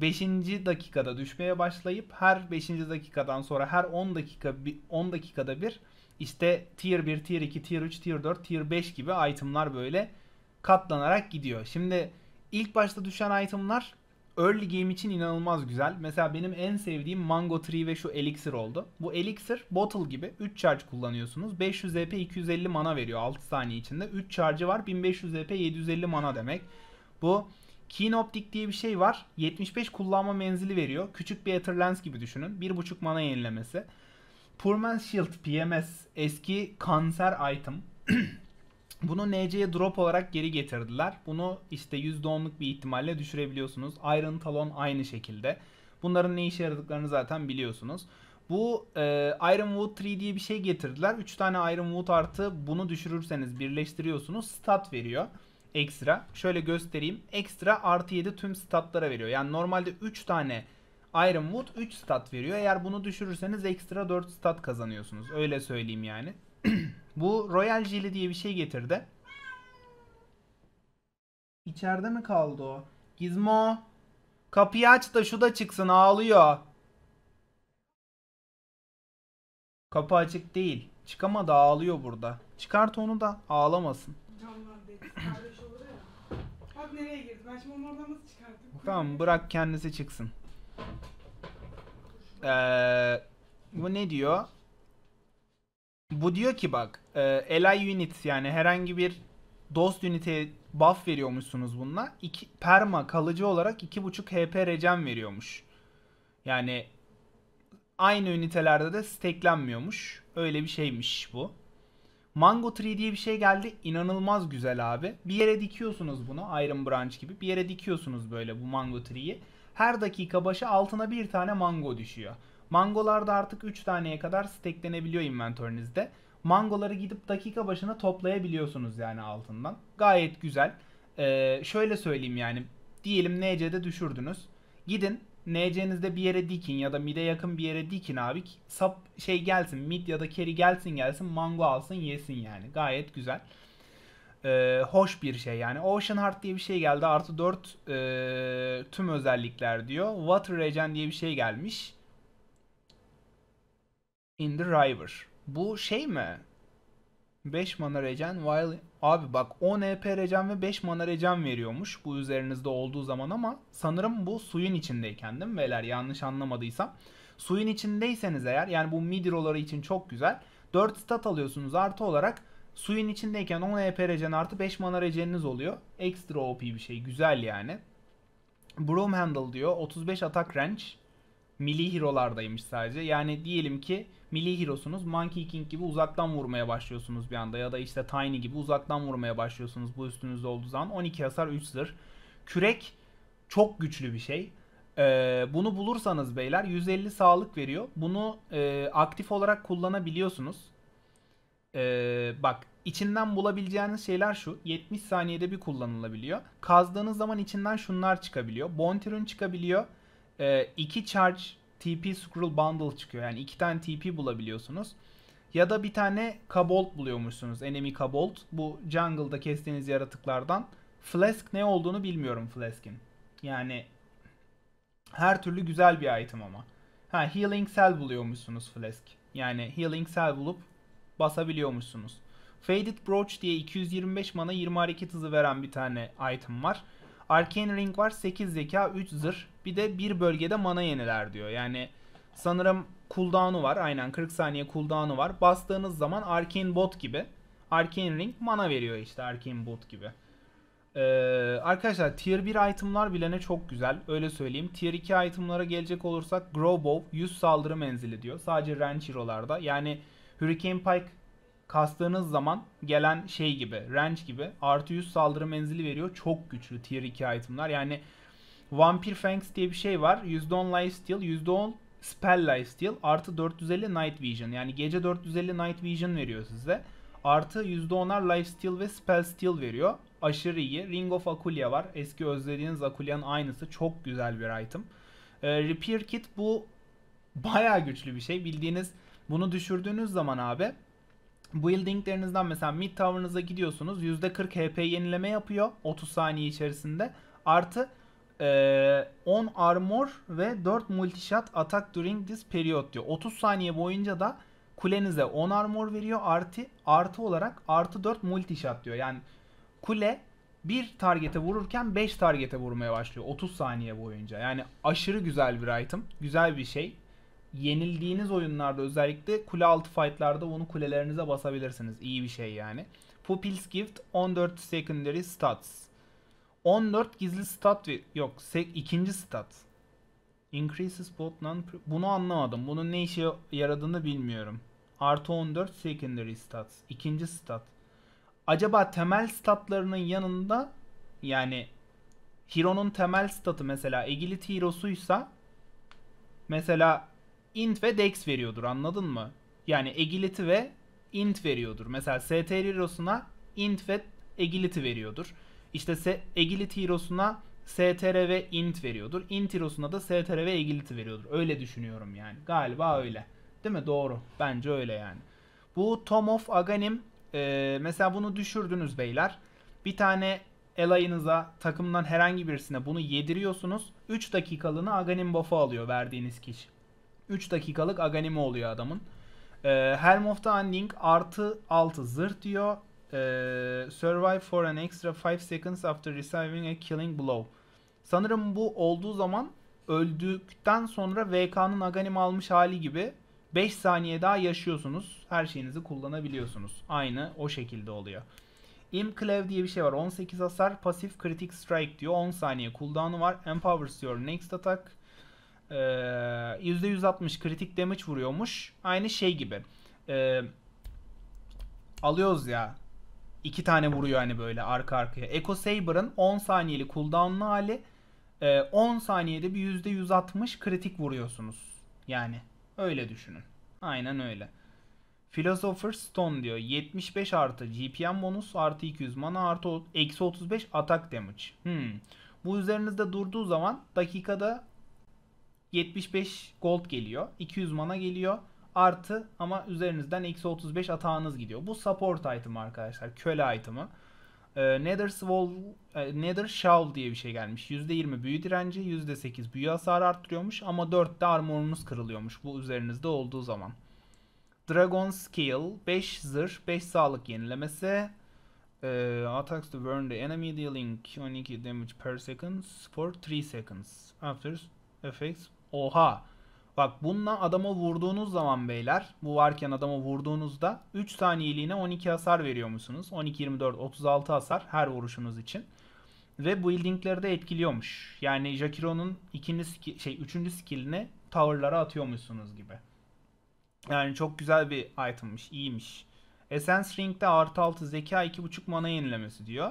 A: 5. dakikada düşmeye başlayıp her 5. dakikadan sonra her 10 dakika 10 dakikada bir işte tier 1, tier 2, tier 3, tier 4, tier 5 gibi itemlar böyle katlanarak gidiyor. Şimdi ilk başta düşen itemlar early game için inanılmaz güzel. Mesela benim en sevdiğim Mango Tree ve şu Elixir oldu. Bu Elixir bottle gibi 3 charge kullanıyorsunuz. 500 EP 250 mana veriyor 6 saniye içinde. 3 charge'ı var 1500 EP 750 mana demek. Bu Optic diye bir şey var. 75 kullanma menzili veriyor. Küçük bir Etherlens gibi düşünün. 1.5 mana yenilemesi. Purman's Shield PMS eski kanser item. Bunu NC'ye drop olarak geri getirdiler. Bunu işte %10'luk bir ihtimalle düşürebiliyorsunuz. Iron Talon aynı şekilde. Bunların ne işe yaradıklarını zaten biliyorsunuz. Bu e, Wood 3 diye bir şey getirdiler. 3 tane Iron Wood artı bunu düşürürseniz birleştiriyorsunuz. Stat veriyor ekstra. Şöyle göstereyim. Ekstra artı 7 tüm statlara veriyor. Yani normalde 3 tane Iron Wood 3 stat veriyor. Eğer bunu düşürürseniz ekstra 4 stat kazanıyorsunuz. Öyle söyleyeyim yani. bu Royal Jelly diye bir şey getirdi. İçeride mi kaldı o? Gizmo. Kapıyı aç da şu da çıksın ağlıyor. Kapı açık değil. Çıkamadı ağlıyor burada. Çıkart onu da ağlamasın. Bak nereye girdi. Ben şimdi onu oradan nasıl çıkartayım? Tamam bırak kendisi çıksın. Ee, bu ne diyor? Bu diyor ki bak e, ally unit yani herhangi bir dost üniteye buff veriyormuşsunuz bununla. İki, perma kalıcı olarak 2.5 HP regen veriyormuş. Yani aynı ünitelerde de steklenmiyormuş. Öyle bir şeymiş bu. Mango 3 diye bir şey geldi. İnanılmaz güzel abi. Bir yere dikiyorsunuz bunu Iron Branch gibi. Bir yere dikiyorsunuz böyle bu Mango 3'yi. Her dakika başı altına bir tane mango düşüyor. Mangolarda artık 3 taneye kadar steklenebiliyor inventörünüzde. Mangoları gidip dakika başına toplayabiliyorsunuz yani altından. Gayet güzel. Ee, şöyle söyleyeyim yani. Diyelim NC'de düşürdünüz. Gidin NC'nizde bir yere dikin ya da mid'e yakın bir yere dikin abi. Sap şey gelsin mid ya da carry gelsin gelsin mango alsın yesin yani. Gayet güzel. Ee, hoş bir şey yani. Ocean Heart diye bir şey geldi. Artı 4 e, ee, tüm özellikler diyor. Water Regen diye bir şey gelmiş in the river. Bu şey mi? 5 mana regen while... Abi bak 10 EP regen ve 5 mana regen veriyormuş bu üzerinizde olduğu zaman ama sanırım bu suyun içindeyken değil mi beyler yanlış anlamadıysam. Suyun içindeyseniz eğer yani bu mid midroları için çok güzel. 4 stat alıyorsunuz artı olarak suyun içindeyken 10 EP regen artı 5 mana regeniniz oluyor. Ekstra OP bir şey güzel yani. Broom Handle diyor 35 atak range. Milli hero'lardaymış sadece. Yani diyelim ki milli hero'sunuz. Monkey King gibi uzaktan vurmaya başlıyorsunuz bir anda ya da işte Tiny gibi uzaktan vurmaya başlıyorsunuz bu üstünüzde olduğu zaman. 12 hasar 3 zırh. Kürek çok güçlü bir şey. Ee, bunu bulursanız beyler 150 sağlık veriyor. Bunu e, aktif olarak kullanabiliyorsunuz. Ee, bak içinden bulabileceğiniz şeyler şu. 70 saniyede bir kullanılabiliyor. Kazdığınız zaman içinden şunlar çıkabiliyor. Bontirun çıkabiliyor. 2 e, ee, charge TP Scroll Bundle çıkıyor. Yani iki tane TP bulabiliyorsunuz. Ya da bir tane Kabolt buluyormuşsunuz. Enemy Kabolt. Bu jungle'da kestiğiniz yaratıklardan. Flask ne olduğunu bilmiyorum Flask'in. Yani her türlü güzel bir item ama. Ha Healing Cell buluyormuşsunuz Flask. Yani Healing Cell bulup basabiliyormuşsunuz. Faded Brooch diye 225 mana 20 hareket hızı veren bir tane item var. Arcane Ring var 8 zeka 3 zırh bir de bir bölgede mana yeniler diyor. Yani sanırım cooldown'u var. Aynen 40 saniye cooldown'u var. Bastığınız zaman Arcane Bot gibi. Arcane Ring mana veriyor işte Arcane Bot gibi. Ee, arkadaşlar tier 1 itemlar bile ne çok güzel. Öyle söyleyeyim. Tier 2 itemlara gelecek olursak Grow Bow 100 saldırı menzili diyor. Sadece range hero'larda. Yani Hurricane Pike kastığınız zaman gelen şey gibi, range gibi artı 100 saldırı menzili veriyor. Çok güçlü tier 2 itemlar. Yani Vampire Fangs diye bir şey var. %10 lifesteal, %10 spell lifesteal artı 450 night vision. Yani gece 450 night vision veriyor size. Artı %10'ar lifesteal ve spell steal veriyor. Aşırı iyi. Ring of Akulia var. Eski özlediğiniz Akulia'nın aynısı. Çok güzel bir item. E, repair Kit bu bayağı güçlü bir şey. Bildiğiniz bunu düşürdüğünüz zaman abi buildinglerinizden mesela mid tower'ınıza gidiyorsunuz. %40 HP yenileme yapıyor 30 saniye içerisinde. Artı e, ee, 10 armor ve 4 multishot attack during this period diyor. 30 saniye boyunca da kulenize 10 armor veriyor artı artı olarak artı 4 multishot diyor. Yani kule bir targete vururken 5 targete vurmaya başlıyor 30 saniye boyunca. Yani aşırı güzel bir item. Güzel bir şey. Yenildiğiniz oyunlarda özellikle kule altı fightlarda onu kulelerinize basabilirsiniz. İyi bir şey yani. Pupil's Gift 14 Secondary Stats. 14 gizli stat ve yok ikinci stat. Increases both non Bunu anlamadım. Bunun ne işe yaradığını bilmiyorum. Artı 14 secondary stats. ikinci stat. Acaba temel statlarının yanında yani Hero'nun temel statı mesela Agility Hero'suysa mesela int ve dex veriyordur anladın mı? Yani agility ve int veriyordur. Mesela STR Hero'suna int ve agility veriyordur. İşte egilit hero'suna str ve int veriyordur. Int hero'suna da str ve egilit veriyordur. Öyle düşünüyorum yani. Galiba öyle. Değil mi? Doğru. Bence öyle yani. Bu Tom of Aghanim e, mesela bunu düşürdünüz beyler. Bir tane elayınıza takımdan herhangi birisine bunu yediriyorsunuz. 3 dakikalığına Aghanim buff'ı alıyor verdiğiniz kişi. 3 dakikalık Aghanim'i oluyor adamın. E, Helm of the Undying artı 6 zırh diyor. E, survive for an extra 5 seconds after receiving a killing blow. Sanırım bu olduğu zaman öldükten sonra VK'nın Aganim almış hali gibi 5 saniye daha yaşıyorsunuz. Her şeyinizi kullanabiliyorsunuz. Aynı o şekilde oluyor. Imclev diye bir şey var. 18 hasar, pasif kritik strike diyor. 10 saniye cooldown'u var. Empowers your next attack. Ee, %160 kritik damage vuruyormuş. Aynı şey gibi. Ee, alıyoruz ya İki tane vuruyor hani böyle arka arkaya. Echo Saber'ın 10 saniyeli cooldown'lu hali 10 e, saniyede bir %160 kritik vuruyorsunuz. Yani öyle düşünün. Aynen öyle. Philosopher Stone diyor. 75 artı GPM bonus artı 200 mana artı eksi 35 atak damage. Hmm. Bu üzerinizde durduğu zaman dakikada 75 gold geliyor. 200 mana geliyor artı ama üzerinizden x 35 atağınız gidiyor. Bu support item arkadaşlar. Köle item'ı. E, Nether, Swall, e, Nether Shawl diye bir şey gelmiş. %20 büyü direnci, %8 büyü hasarı arttırıyormuş ama 4'te armorunuz kırılıyormuş bu üzerinizde olduğu zaman. Dragon Skill, 5 zırh, 5 sağlık yenilemesi. E, attacks to burn the enemy dealing 12 damage per second for 3 seconds. After effects. Oha! Bak bununla adama vurduğunuz zaman beyler bu varken adama vurduğunuzda 3 saniyeliğine 12 hasar veriyor musunuz? 12, 24, 36 hasar her vuruşunuz için. Ve buildingleri de etkiliyormuş. Yani Jakiro'nun ikinci şey üçüncü skillini tower'lara atıyormuşsunuz gibi. Yani çok güzel bir itemmiş, iyiymiş. Essence Ring'de artı 6 zeka 2.5 mana yenilemesi diyor.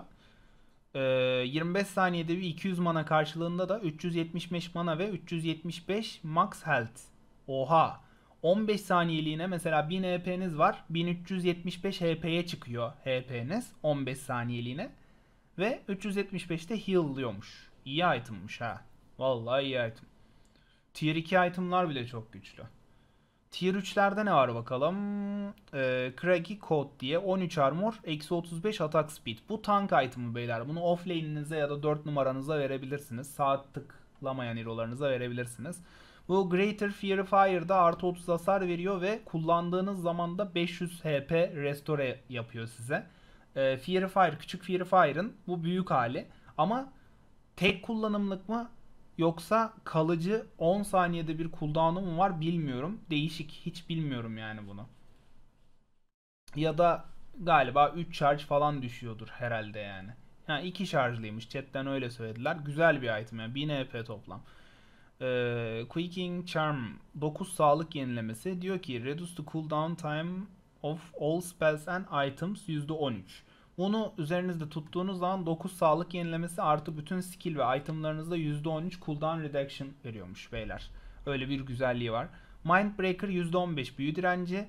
A: 25 ee, saniyede bir 200 mana karşılığında da 375 mana ve 375 max health. Oha. 15 saniyeliğine mesela 1000 HP'niz e var. 1375 HP'ye çıkıyor HP'niz 15 saniyeliğine. Ve 375'te heal'lıyormuş. İyi itemmiş ha. Vallahi iyi item. Tier 2 itemlar bile çok güçlü. Tier 3'lerde ne var bakalım? Ee, Craggy Coat diye 13 armor, eksi 35 atak speed. Bu tank item'ı beyler. Bunu offlane'inize ya da 4 numaranıza verebilirsiniz. Saat tıklamayan hero'larınıza verebilirsiniz. Bu Greater Fear Fire'da artı 30 hasar veriyor ve kullandığınız zaman da 500 HP restore yapıyor size. Ee, Fear Fire, küçük Fear Fire'ın bu büyük hali. Ama tek kullanımlık mı? Yoksa kalıcı 10 saniyede bir cooldown'u mu var bilmiyorum. Değişik. Hiç bilmiyorum yani bunu. Ya da galiba 3 şarj falan düşüyordur herhalde yani. Yani 2 şarjlıymış. Chatten öyle söylediler. Güzel bir item yani. 1000 EP toplam. Ee, Quicking Charm 9 sağlık yenilemesi diyor ki Reduce the cooldown time of all spells and items %13. Onu üzerinizde tuttuğunuz zaman 9 sağlık yenilemesi artı bütün skill ve itemlarınızda %13 cooldown reduction veriyormuş beyler. Öyle bir güzelliği var. Mind Breaker %15 büyü direnci.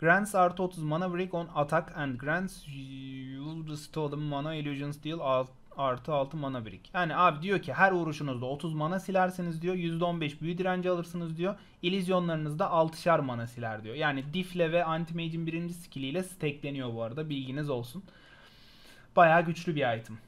A: Grants artı 30 mana break on attack and grants you stolen mana illusions deal artı 6 mana break. Yani abi diyor ki her vuruşunuzda 30 mana silersiniz diyor. %15 büyü direnci alırsınız diyor. İllüzyonlarınızda 6'şar mana siler diyor. Yani Diff'le ve Anti-Mage'in birinci skilliyle stackleniyor bu arada bilginiz olsun. Bayağı güçlü bir item.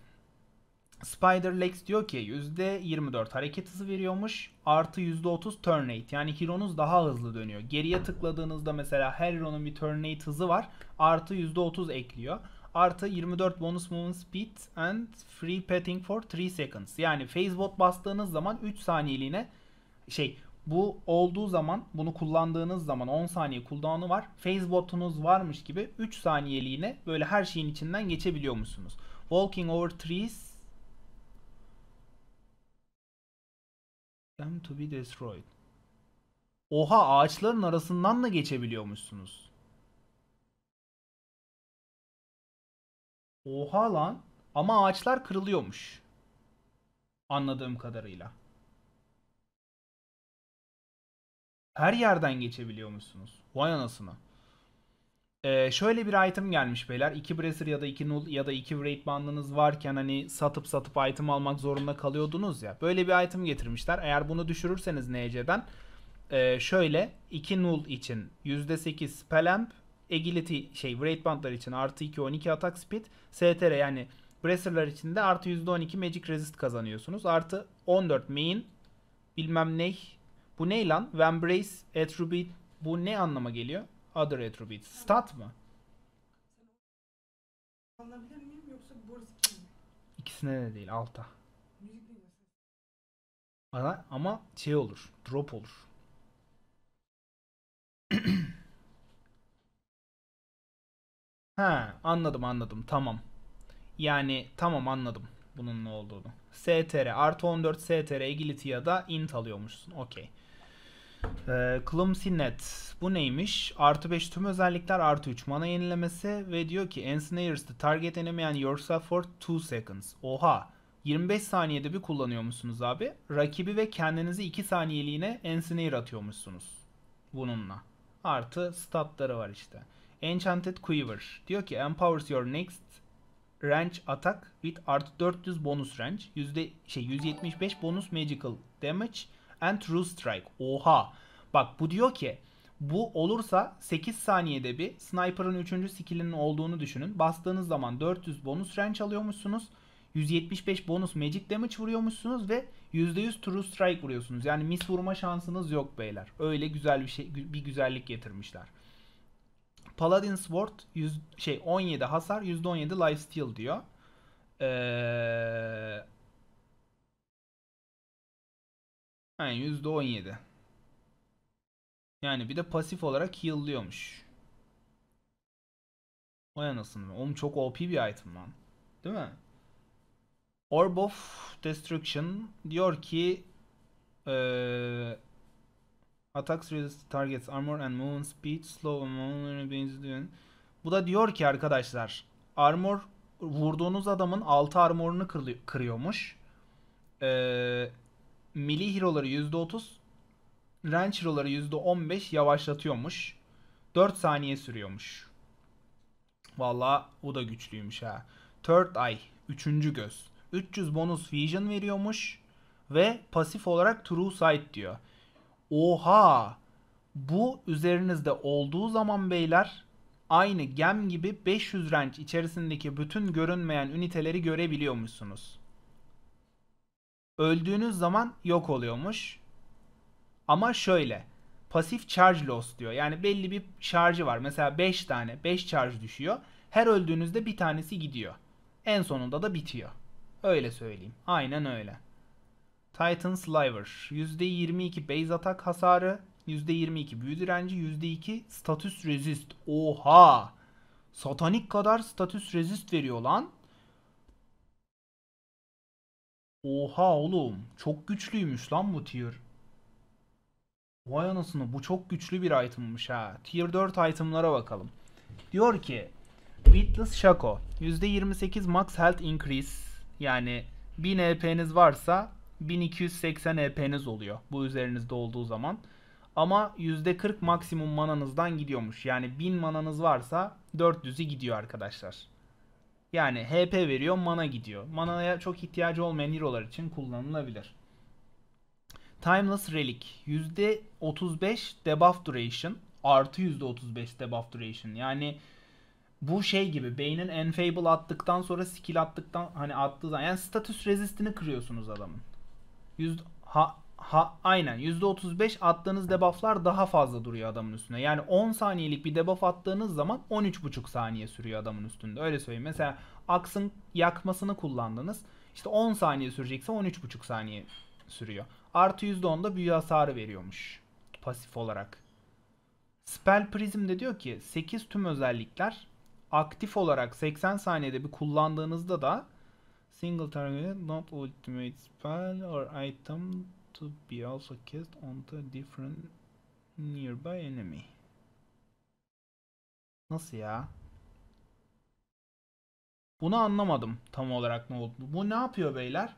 A: Spider Lex diyor ki %24 hareket hızı veriyormuş. Artı %30 turn rate. Yani hero'nuz daha hızlı dönüyor. Geriye tıkladığınızda mesela her hero'nun bir turn rate hızı var. Artı %30 ekliyor. Artı 24 bonus movement speed and free petting for 3 seconds. Yani facebot bastığınız zaman 3 saniyeliğine şey bu olduğu zaman bunu kullandığınız zaman 10 saniye cooldown'u var. Facebot'unuz varmış gibi 3 saniyeliğine böyle her şeyin içinden geçebiliyormuşsunuz. Walking over trees them to be destroyed. Oha ağaçların arasından da geçebiliyormuşsunuz. Oha lan. Ama ağaçlar kırılıyormuş. Anladığım kadarıyla. Her yerden geçebiliyor musunuz? Vay anasını. Ee, şöyle bir item gelmiş beyler. 2 Bracer ya da 2 Null ya da 2 Raid bandınız varken hani satıp satıp item almak zorunda kalıyordunuz ya. Böyle bir item getirmişler. Eğer bunu düşürürseniz NC'den e, şöyle 2 Null için %8 Spell Amp, Agility şey Raid bandlar için artı 2 12 atak speed, STR yani Bracer'lar için de artı %12 Magic Resist kazanıyorsunuz. Artı 14 main bilmem ney. Bu ne lan? When brace attribute bu ne anlama geliyor? Other attribute. Stat mı?
B: Alabilir miyim yoksa Boris mi?
A: İkisine de değil. Alta. Ama, ama şey olur. Drop olur. ha anladım anladım. Tamam. Yani tamam anladım bunun ne olduğunu. STR artı 14 STR agility ya da int alıyormuşsun. Okey. E, Clumsy Net. Bu neymiş? Artı 5 tüm özellikler artı 3 mana yenilemesi ve diyor ki Ensnares the target enemy and yourself for 2 seconds. Oha. 25 saniyede bir kullanıyor musunuz abi? Rakibi ve kendinizi 2 saniyeliğine ensnare atıyormuşsunuz. Bununla. Artı statları var işte. Enchanted Quiver. Diyor ki empowers your next range attack with artı 400 bonus range. Yüzde, şey, 175 bonus magical damage and true strike. Oha. Bak bu diyor ki bu olursa 8 saniyede bir sniper'ın 3. skillinin olduğunu düşünün. Bastığınız zaman 400 bonus range alıyormuşsunuz. 175 bonus magic damage vuruyormuşsunuz ve %100 true strike vuruyorsunuz. Yani mis vurma şansınız yok beyler. Öyle güzel bir şey bir güzellik getirmişler. Paladin Sword 100, şey 17 hasar %17 life steal diyor. Ee, Yani %17. Yani bir de pasif olarak heal'lıyormuş. O anasını. Oğlum çok OP bir item lan. Değil mi? Orb of Destruction diyor ki ee, Attacks resist targets armor and movement speed slow and benziyor. Bu da diyor ki arkadaşlar armor vurduğunuz adamın altı armorunu kırıyormuş. Ee, milli hero'ları %30, range hero'ları %15 yavaşlatıyormuş. 4 saniye sürüyormuş. Valla o da güçlüymüş ha. Third Eye, 3. göz. 300 bonus vision veriyormuş ve pasif olarak true sight diyor. Oha! Bu üzerinizde olduğu zaman beyler aynı gem gibi 500 range içerisindeki bütün görünmeyen üniteleri görebiliyormuşsunuz öldüğünüz zaman yok oluyormuş. Ama şöyle pasif charge loss diyor. Yani belli bir şarjı var. Mesela 5 tane 5 şarj düşüyor. Her öldüğünüzde bir tanesi gidiyor. En sonunda da bitiyor. Öyle söyleyeyim. Aynen öyle. Titan Sliver. %22 base atak hasarı. %22 büyü direnci. %2 status resist. Oha! Satanik kadar status resist veriyor lan. Oha oğlum. Çok güçlüymüş lan bu tier. Vay anasını bu çok güçlü bir itemmiş ha. Tier 4 itemlara bakalım. Diyor ki Witless Shaco %28 max health increase yani 1000 HP'niz e varsa 1280 HP'niz e oluyor bu üzerinizde olduğu zaman. Ama %40 maksimum mananızdan gidiyormuş. Yani 1000 mananız varsa 400'ü gidiyor arkadaşlar. Yani HP veriyor mana gidiyor. Manaya çok ihtiyacı olmayan hero'lar için kullanılabilir. Timeless Relic %35 debuff duration artı %35 debuff duration. Yani bu şey gibi beynin enfable attıktan sonra skill attıktan hani attığı zaman yani status resistini kırıyorsunuz adamın. Yüz, ha, Ha, aynen %35 attığınız debufflar daha fazla duruyor adamın üstüne. Yani 10 saniyelik bir debuff attığınız zaman 13,5 saniye sürüyor adamın üstünde. Öyle söyleyeyim. Mesela Aks'ın yakmasını kullandınız. İşte 10 saniye sürecekse 13,5 saniye sürüyor. Artı %10'da büyü hasarı veriyormuş. Pasif olarak. Spell Prism de diyor ki 8 tüm özellikler aktif olarak 80 saniyede bir kullandığınızda da single target not ultimate spell or item to be also cast onto a different nearby enemy. Nasıl ya? Bunu anlamadım tam olarak ne oldu. Bu ne yapıyor beyler?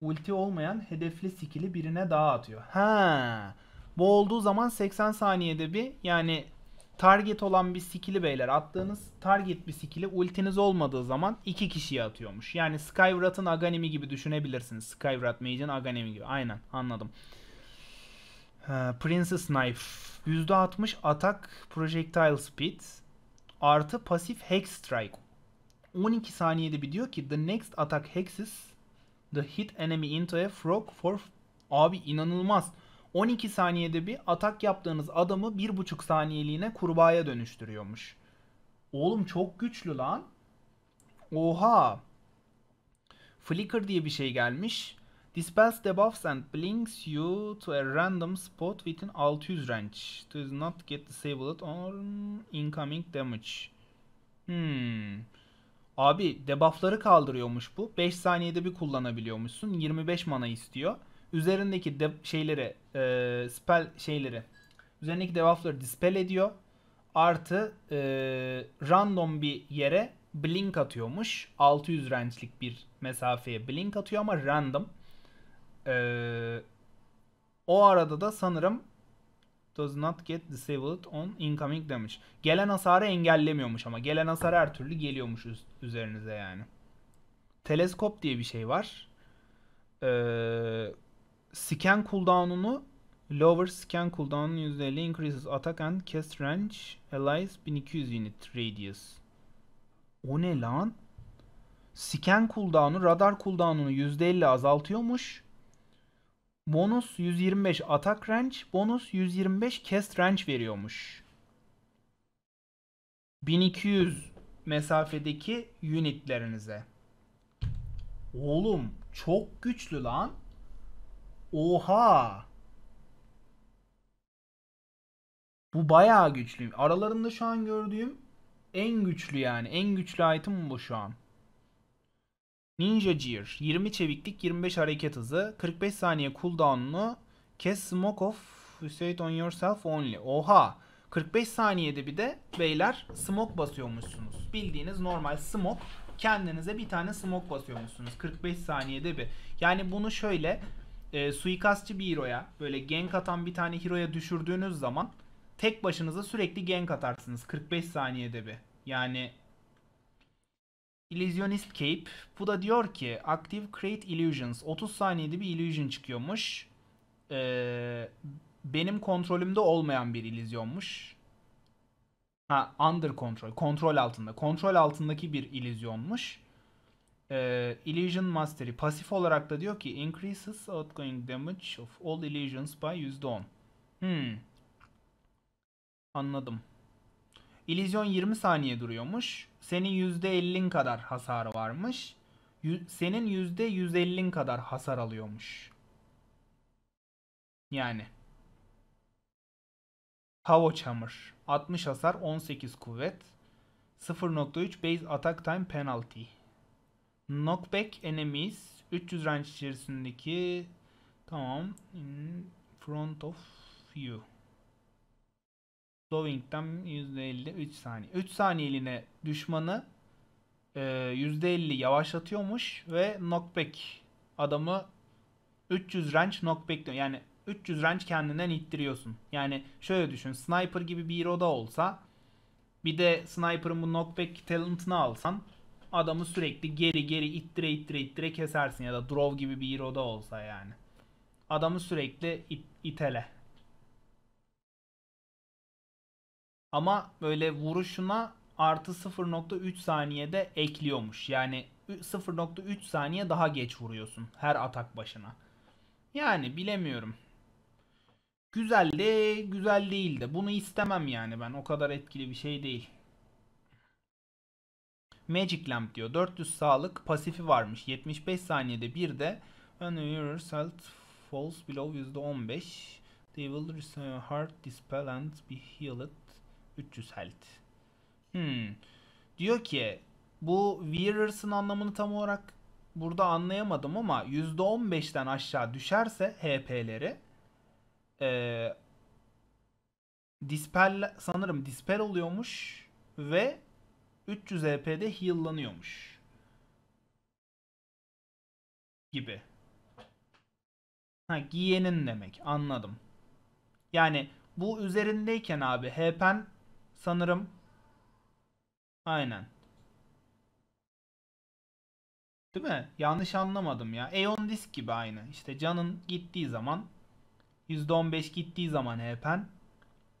A: Ulti olmayan hedefli skill'i birine daha atıyor. Ha. Bu olduğu zaman 80 saniyede bir yani target olan bir skill'i beyler attığınız target bir skill'i ultiniz olmadığı zaman iki kişiye atıyormuş. Yani Skywrat'ın Aganim'i gibi düşünebilirsiniz. Skywrath Mage'in Aganim'i gibi. Aynen anladım. Ee, Princess Knife. %60 atak projectile speed. Artı pasif Hex Strike. 12 saniyede bir diyor ki the next attack hexes the hit enemy into a frog for abi inanılmaz. 12 saniyede bir atak yaptığınız adamı 1,5 saniyeliğine kurbağaya dönüştürüyormuş. Oğlum çok güçlü lan. Oha. Flicker diye bir şey gelmiş. Dispels debuffs and blinks you to a random spot within 600 range. Does not get disabled on incoming damage. Hmm. Abi debuffları kaldırıyormuş bu. 5 saniyede bir kullanabiliyormuşsun. 25 mana istiyor üzerindeki de şeyleri e, spell şeyleri üzerindeki debuffları dispel ediyor. Artı e, random bir yere blink atıyormuş. 600 range'lik bir mesafeye blink atıyor ama random. E, o arada da sanırım does not get disabled on incoming damage. Gelen hasarı engellemiyormuş ama gelen hasar her türlü geliyormuş üzerinize yani. Teleskop diye bir şey var. Ee, scan cooldown'unu lower scan cooldown'un %50 increases attack and cast range allies 1200 unit radius. O ne lan? Scan cooldown'u radar cooldown'unu %50 azaltıyormuş. Bonus 125 attack range, bonus 125 cast range veriyormuş. 1200 mesafedeki unitlerinize. Oğlum çok güçlü lan. Oha. Bu bayağı güçlü. Aralarında şu an gördüğüm en güçlü yani. En güçlü item bu şu an. Ninja Gear. 20 çeviklik 25 hareket hızı. 45 saniye cooldown'lu. Kes smoke of Hüseyin on yourself only. Oha. 45 saniyede bir de beyler smoke basıyormuşsunuz. Bildiğiniz normal smoke. Kendinize bir tane smoke basıyormuşsunuz. 45 saniyede bir. Yani bunu şöyle e, suikastçı bir hero'ya böyle gank atan bir tane hero'ya düşürdüğünüz zaman tek başınıza sürekli gank atarsınız 45 saniyede bir. Yani Illusionist Cape. Bu da diyor ki Active Create Illusions. 30 saniyede bir illusion çıkıyormuş. Ee, benim kontrolümde olmayan bir illüzyonmuş. Ha under control, Kontrol altında. Kontrol altındaki bir illüzyonmuş e, Illusion Mastery pasif olarak da diyor ki increases outgoing damage of all illusions by %10. Hmm. Anladım. İllüzyon 20 saniye duruyormuş. Senin %50'in kadar hasarı varmış. Senin %150'in kadar hasar alıyormuş. Yani. Havo çamur. 60 hasar, 18 kuvvet. 0.3 base attack time penalty. Knockback enemies 300 range içerisindeki tamam in front of you. Slowing'den %50 3 saniye. 3 saniyeliğine düşmanı e, %50 yavaşlatıyormuş ve knockback adamı 300 range knockback Yani 300 range kendinden ittiriyorsun. Yani şöyle düşün. Sniper gibi bir hero da olsa bir de Sniper'ın bu knockback talent'ını alsan adamı sürekli geri geri ittire ittire ittire kesersin ya da draw gibi bir hero da olsa yani. Adamı sürekli it, itele. Ama böyle vuruşuna artı 0.3 saniyede ekliyormuş. Yani 0.3 saniye daha geç vuruyorsun her atak başına. Yani bilemiyorum. Güzeldi, güzel değildi. Bunu istemem yani ben. O kadar etkili bir şey değil. Magic Lamp diyor. 400 sağlık pasifi varmış. 75 saniyede bir de When your falls below %15 they will receive a heart dispel and be healed 300 health. Hmm. Diyor ki bu Wearers'ın anlamını tam olarak burada anlayamadım ama %15'ten aşağı düşerse HP'leri e, dispel sanırım dispel oluyormuş ve 300 EP'de heal'lanıyormuş. Gibi. Ha giyenin demek. Anladım. Yani bu üzerindeyken abi HP'n sanırım aynen. Değil mi? Yanlış anlamadım ya. Eon disk gibi aynı. İşte canın gittiği zaman %15 gittiği zaman HP'n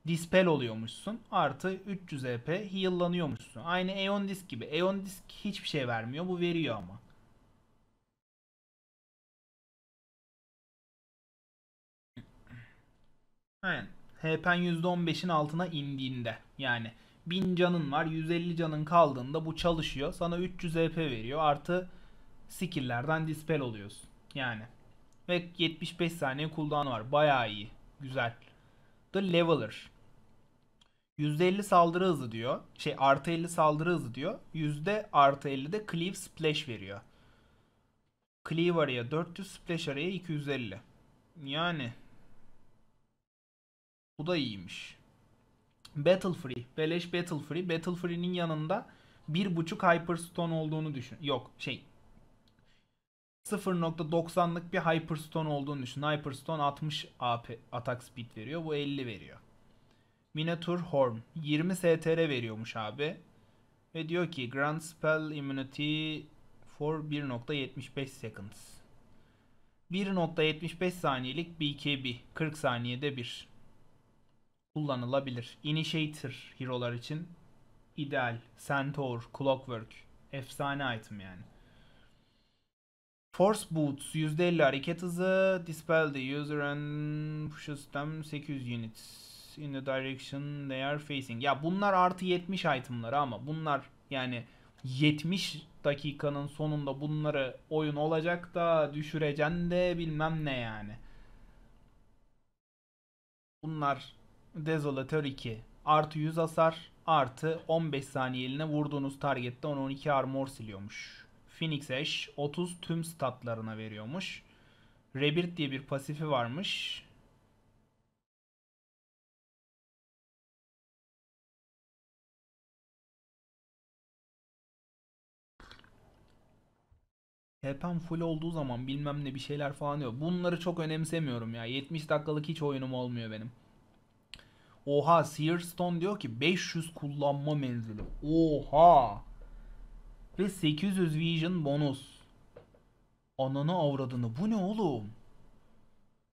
A: dispel oluyormuşsun. Artı 300 EP heal'lanıyormuşsun. Aynı Aeon Disk gibi. Aeon Disk hiçbir şey vermiyor. Bu veriyor ama. Aynen. HP'n %15'in altına indiğinde. Yani 1000 canın var. 150 canın kaldığında bu çalışıyor. Sana 300 EP veriyor. Artı skill'lerden dispel oluyorsun. Yani. Ve 75 saniye cooldown var. Bayağı iyi. Güzel. The Leveler. %50 saldırı hızı diyor. Şey artı 50 saldırı hızı diyor. Yüzde artı 50 de cleave splash veriyor. Cleave araya 400, splash araya 250. Yani bu da iyiymiş. Battle Free. Beleş Battle Free. Battle Free'nin yanında 1.5 Hyperstone olduğunu düşün. Yok şey 0.90'lık bir Hyperstone olduğunu düşün. Hyperstone 60 AP atak speed veriyor. Bu 50 veriyor. Minotaur Horn 20 STR veriyormuş abi. Ve diyor ki Grand Spell Immunity for 1.75 seconds. 1.75 saniyelik BKB 40 saniyede bir kullanılabilir. Initiator hero'lar için ideal. Centaur, Clockwork efsane item yani. Force Boots %50 hareket hızı. Dispel the user and pushes them 800 units out in the direction they are facing. Ya bunlar artı 70 itemları ama bunlar yani 70 dakikanın sonunda bunları oyun olacak da düşüreceğim de bilmem ne yani. Bunlar Desolator 2 artı 100 hasar artı 15 saniyeliğine vurduğunuz targette 10-12 armor siliyormuş. Phoenix Ash 30 tüm statlarına veriyormuş. Rebirth diye bir pasifi varmış. HP'm full olduğu zaman bilmem ne bir şeyler falan diyor. Bunları çok önemsemiyorum ya. 70 dakikalık hiç oyunum olmuyor benim. Oha Searstone diyor ki 500 kullanma menzili. Oha. Ve 800 Vision bonus. Ananı avradını. Bu ne oğlum?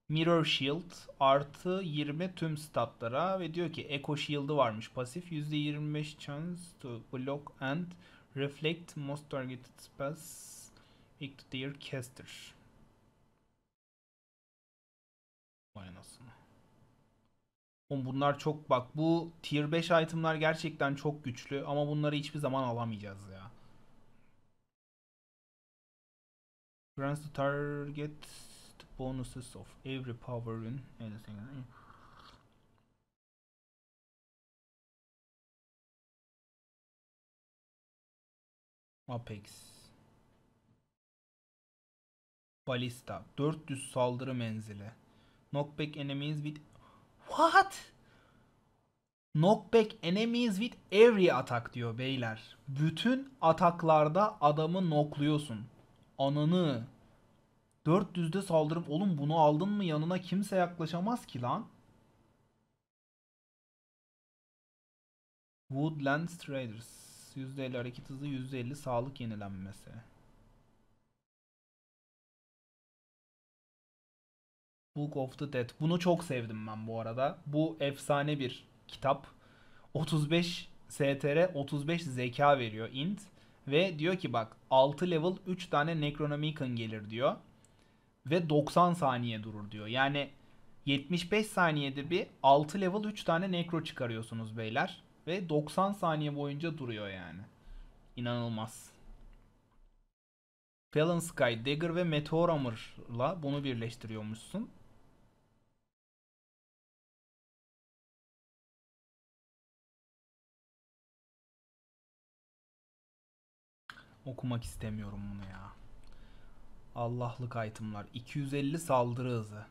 A: Mirror Shield artı 20 tüm statlara ve diyor ki Echo Shield'ı varmış pasif. %25 chance to block and reflect most targeted spells İktidar Kester. Vay anasını. Oğlum bunlar çok bak bu tier 5 itemlar gerçekten çok güçlü ama bunları hiçbir zaman alamayacağız ya. Grants the target the bonuses of every power in
B: anything. Apex.
A: Balista. 400 saldırı menzili. Knockback enemies with... What? Knockback enemies with every atak diyor beyler. Bütün ataklarda adamı nokluyorsun. Ananı. 400'de saldırım. Oğlum bunu aldın mı yanına kimse yaklaşamaz ki lan. Woodland Striders, %50 hareket hızı, %50 sağlık yenilenmesi. Book of the Dead. Bunu çok sevdim ben bu arada. Bu efsane bir kitap. 35 STR 35 zeka veriyor int ve diyor ki bak 6 level 3 tane Necronomicon gelir diyor ve 90 saniye durur diyor. Yani 75 saniyede bir 6 level 3 tane necro çıkarıyorsunuz beyler ve 90 saniye boyunca duruyor yani. İnanılmaz. Fallen Sky, Dagger ve Meteor Armor'la bunu birleştiriyormuşsun. Okumak istemiyorum bunu ya. Allah'lık itemlar. 250 saldırı hızı.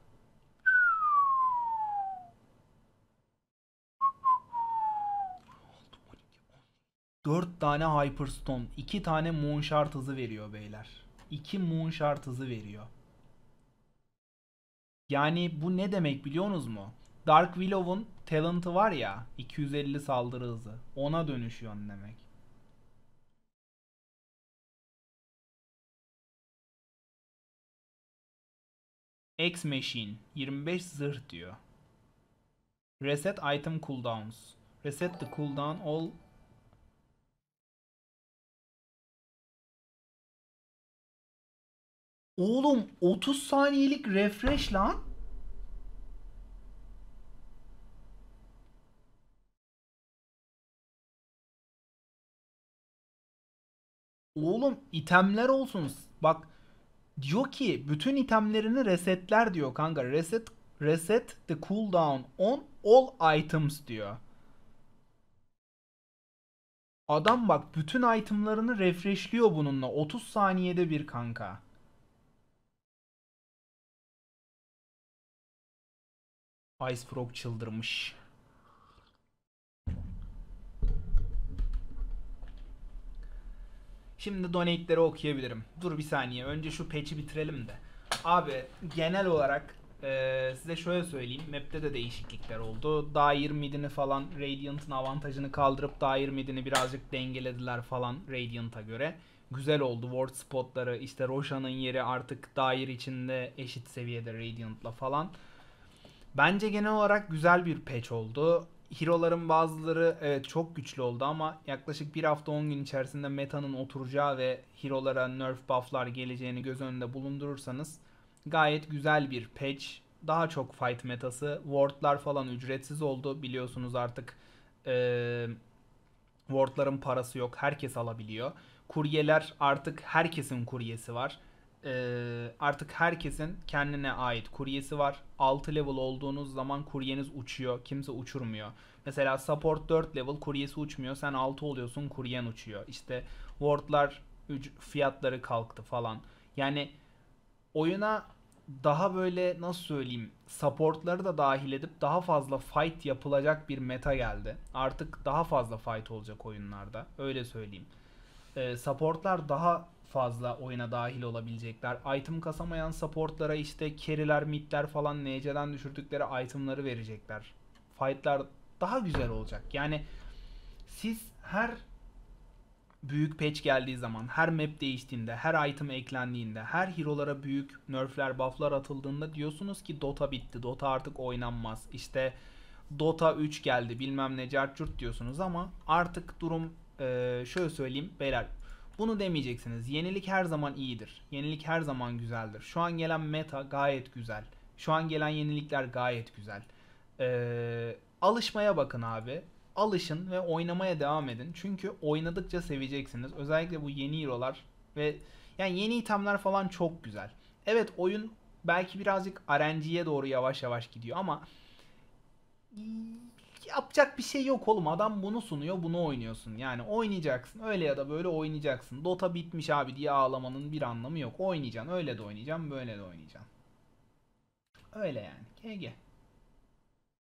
A: Dört tane Hyperstone, iki tane Moonshard hızı veriyor beyler. 2 Moonshard hızı veriyor. Yani bu ne demek biliyorsunuz mu? Dark Willow'un talent'ı var ya 250 saldırı hızı. Ona dönüşüyor demek. X Machine 25 zırh diyor. Reset item cooldowns. Reset the cooldown all
B: Oğlum 30 saniyelik refresh lan.
A: Oğlum itemler olsun. Bak diyor ki bütün itemlerini resetler diyor kanka. Reset reset the cooldown on all items diyor. Adam bak bütün itemlarını refreshliyor bununla. 30 saniyede bir kanka. Ice Frog çıldırmış. Şimdi donate'leri okuyabilirim. Dur bir saniye. Önce şu peçi bitirelim de. Abi genel olarak e, size şöyle söyleyeyim. Map'te de değişiklikler oldu. Dair midini falan Radiant'ın avantajını kaldırıp Dair midini birazcık dengelediler falan Radiant'a göre. Güzel oldu. Ward spotları işte Roshan'ın yeri artık Dair içinde eşit seviyede Radiant'la falan. Bence genel olarak güzel bir patch oldu. Hiroların bazıları evet çok güçlü oldu ama yaklaşık bir hafta 10 gün içerisinde meta'nın oturacağı ve hirolara nerf buff'lar geleceğini göz önünde bulundurursanız gayet güzel bir patch. Daha çok fight metası. Ward'lar falan ücretsiz oldu. Biliyorsunuz artık ee, ward'ların parası yok. Herkes alabiliyor. Kuryeler artık herkesin kuryesi var e, artık herkesin kendine ait kuryesi var. 6 level olduğunuz zaman kuryeniz uçuyor. Kimse uçurmuyor. Mesela support 4 level kuryesi uçmuyor. Sen 6 oluyorsun kuryen uçuyor. İşte wardlar fiyatları kalktı falan. Yani oyuna daha böyle nasıl söyleyeyim supportları da dahil edip daha fazla fight yapılacak bir meta geldi. Artık daha fazla fight olacak oyunlarda. Öyle söyleyeyim. E, supportlar daha fazla oyuna dahil olabilecekler. Item kasamayan supportlara işte keriler, mid'ler falan NC'den düşürdükleri itemları verecekler. Fight'lar daha güzel olacak. Yani siz her büyük patch geldiği zaman, her map değiştiğinde, her item eklendiğinde, her hero'lara büyük nerfler, buff'lar atıldığında diyorsunuz ki Dota bitti, Dota artık oynanmaz. İşte Dota 3 geldi bilmem ne cart diyorsunuz ama artık durum şöyle söyleyeyim beyler bunu demeyeceksiniz. Yenilik her zaman iyidir. Yenilik her zaman güzeldir. Şu an gelen meta gayet güzel. Şu an gelen yenilikler gayet güzel. Ee, alışmaya bakın abi. Alışın ve oynamaya devam edin. Çünkü oynadıkça seveceksiniz. Özellikle bu yeni hero'lar ve yani yeni itemler falan çok güzel. Evet oyun belki birazcık RNG'ye doğru yavaş yavaş gidiyor ama yapacak bir şey yok oğlum. Adam bunu sunuyor, bunu oynuyorsun. Yani oynayacaksın. Öyle ya da böyle oynayacaksın. Dota bitmiş abi diye ağlamanın bir anlamı yok. Oynayacaksın. Öyle de oynayacağım böyle de oynayacağım Öyle yani. GG.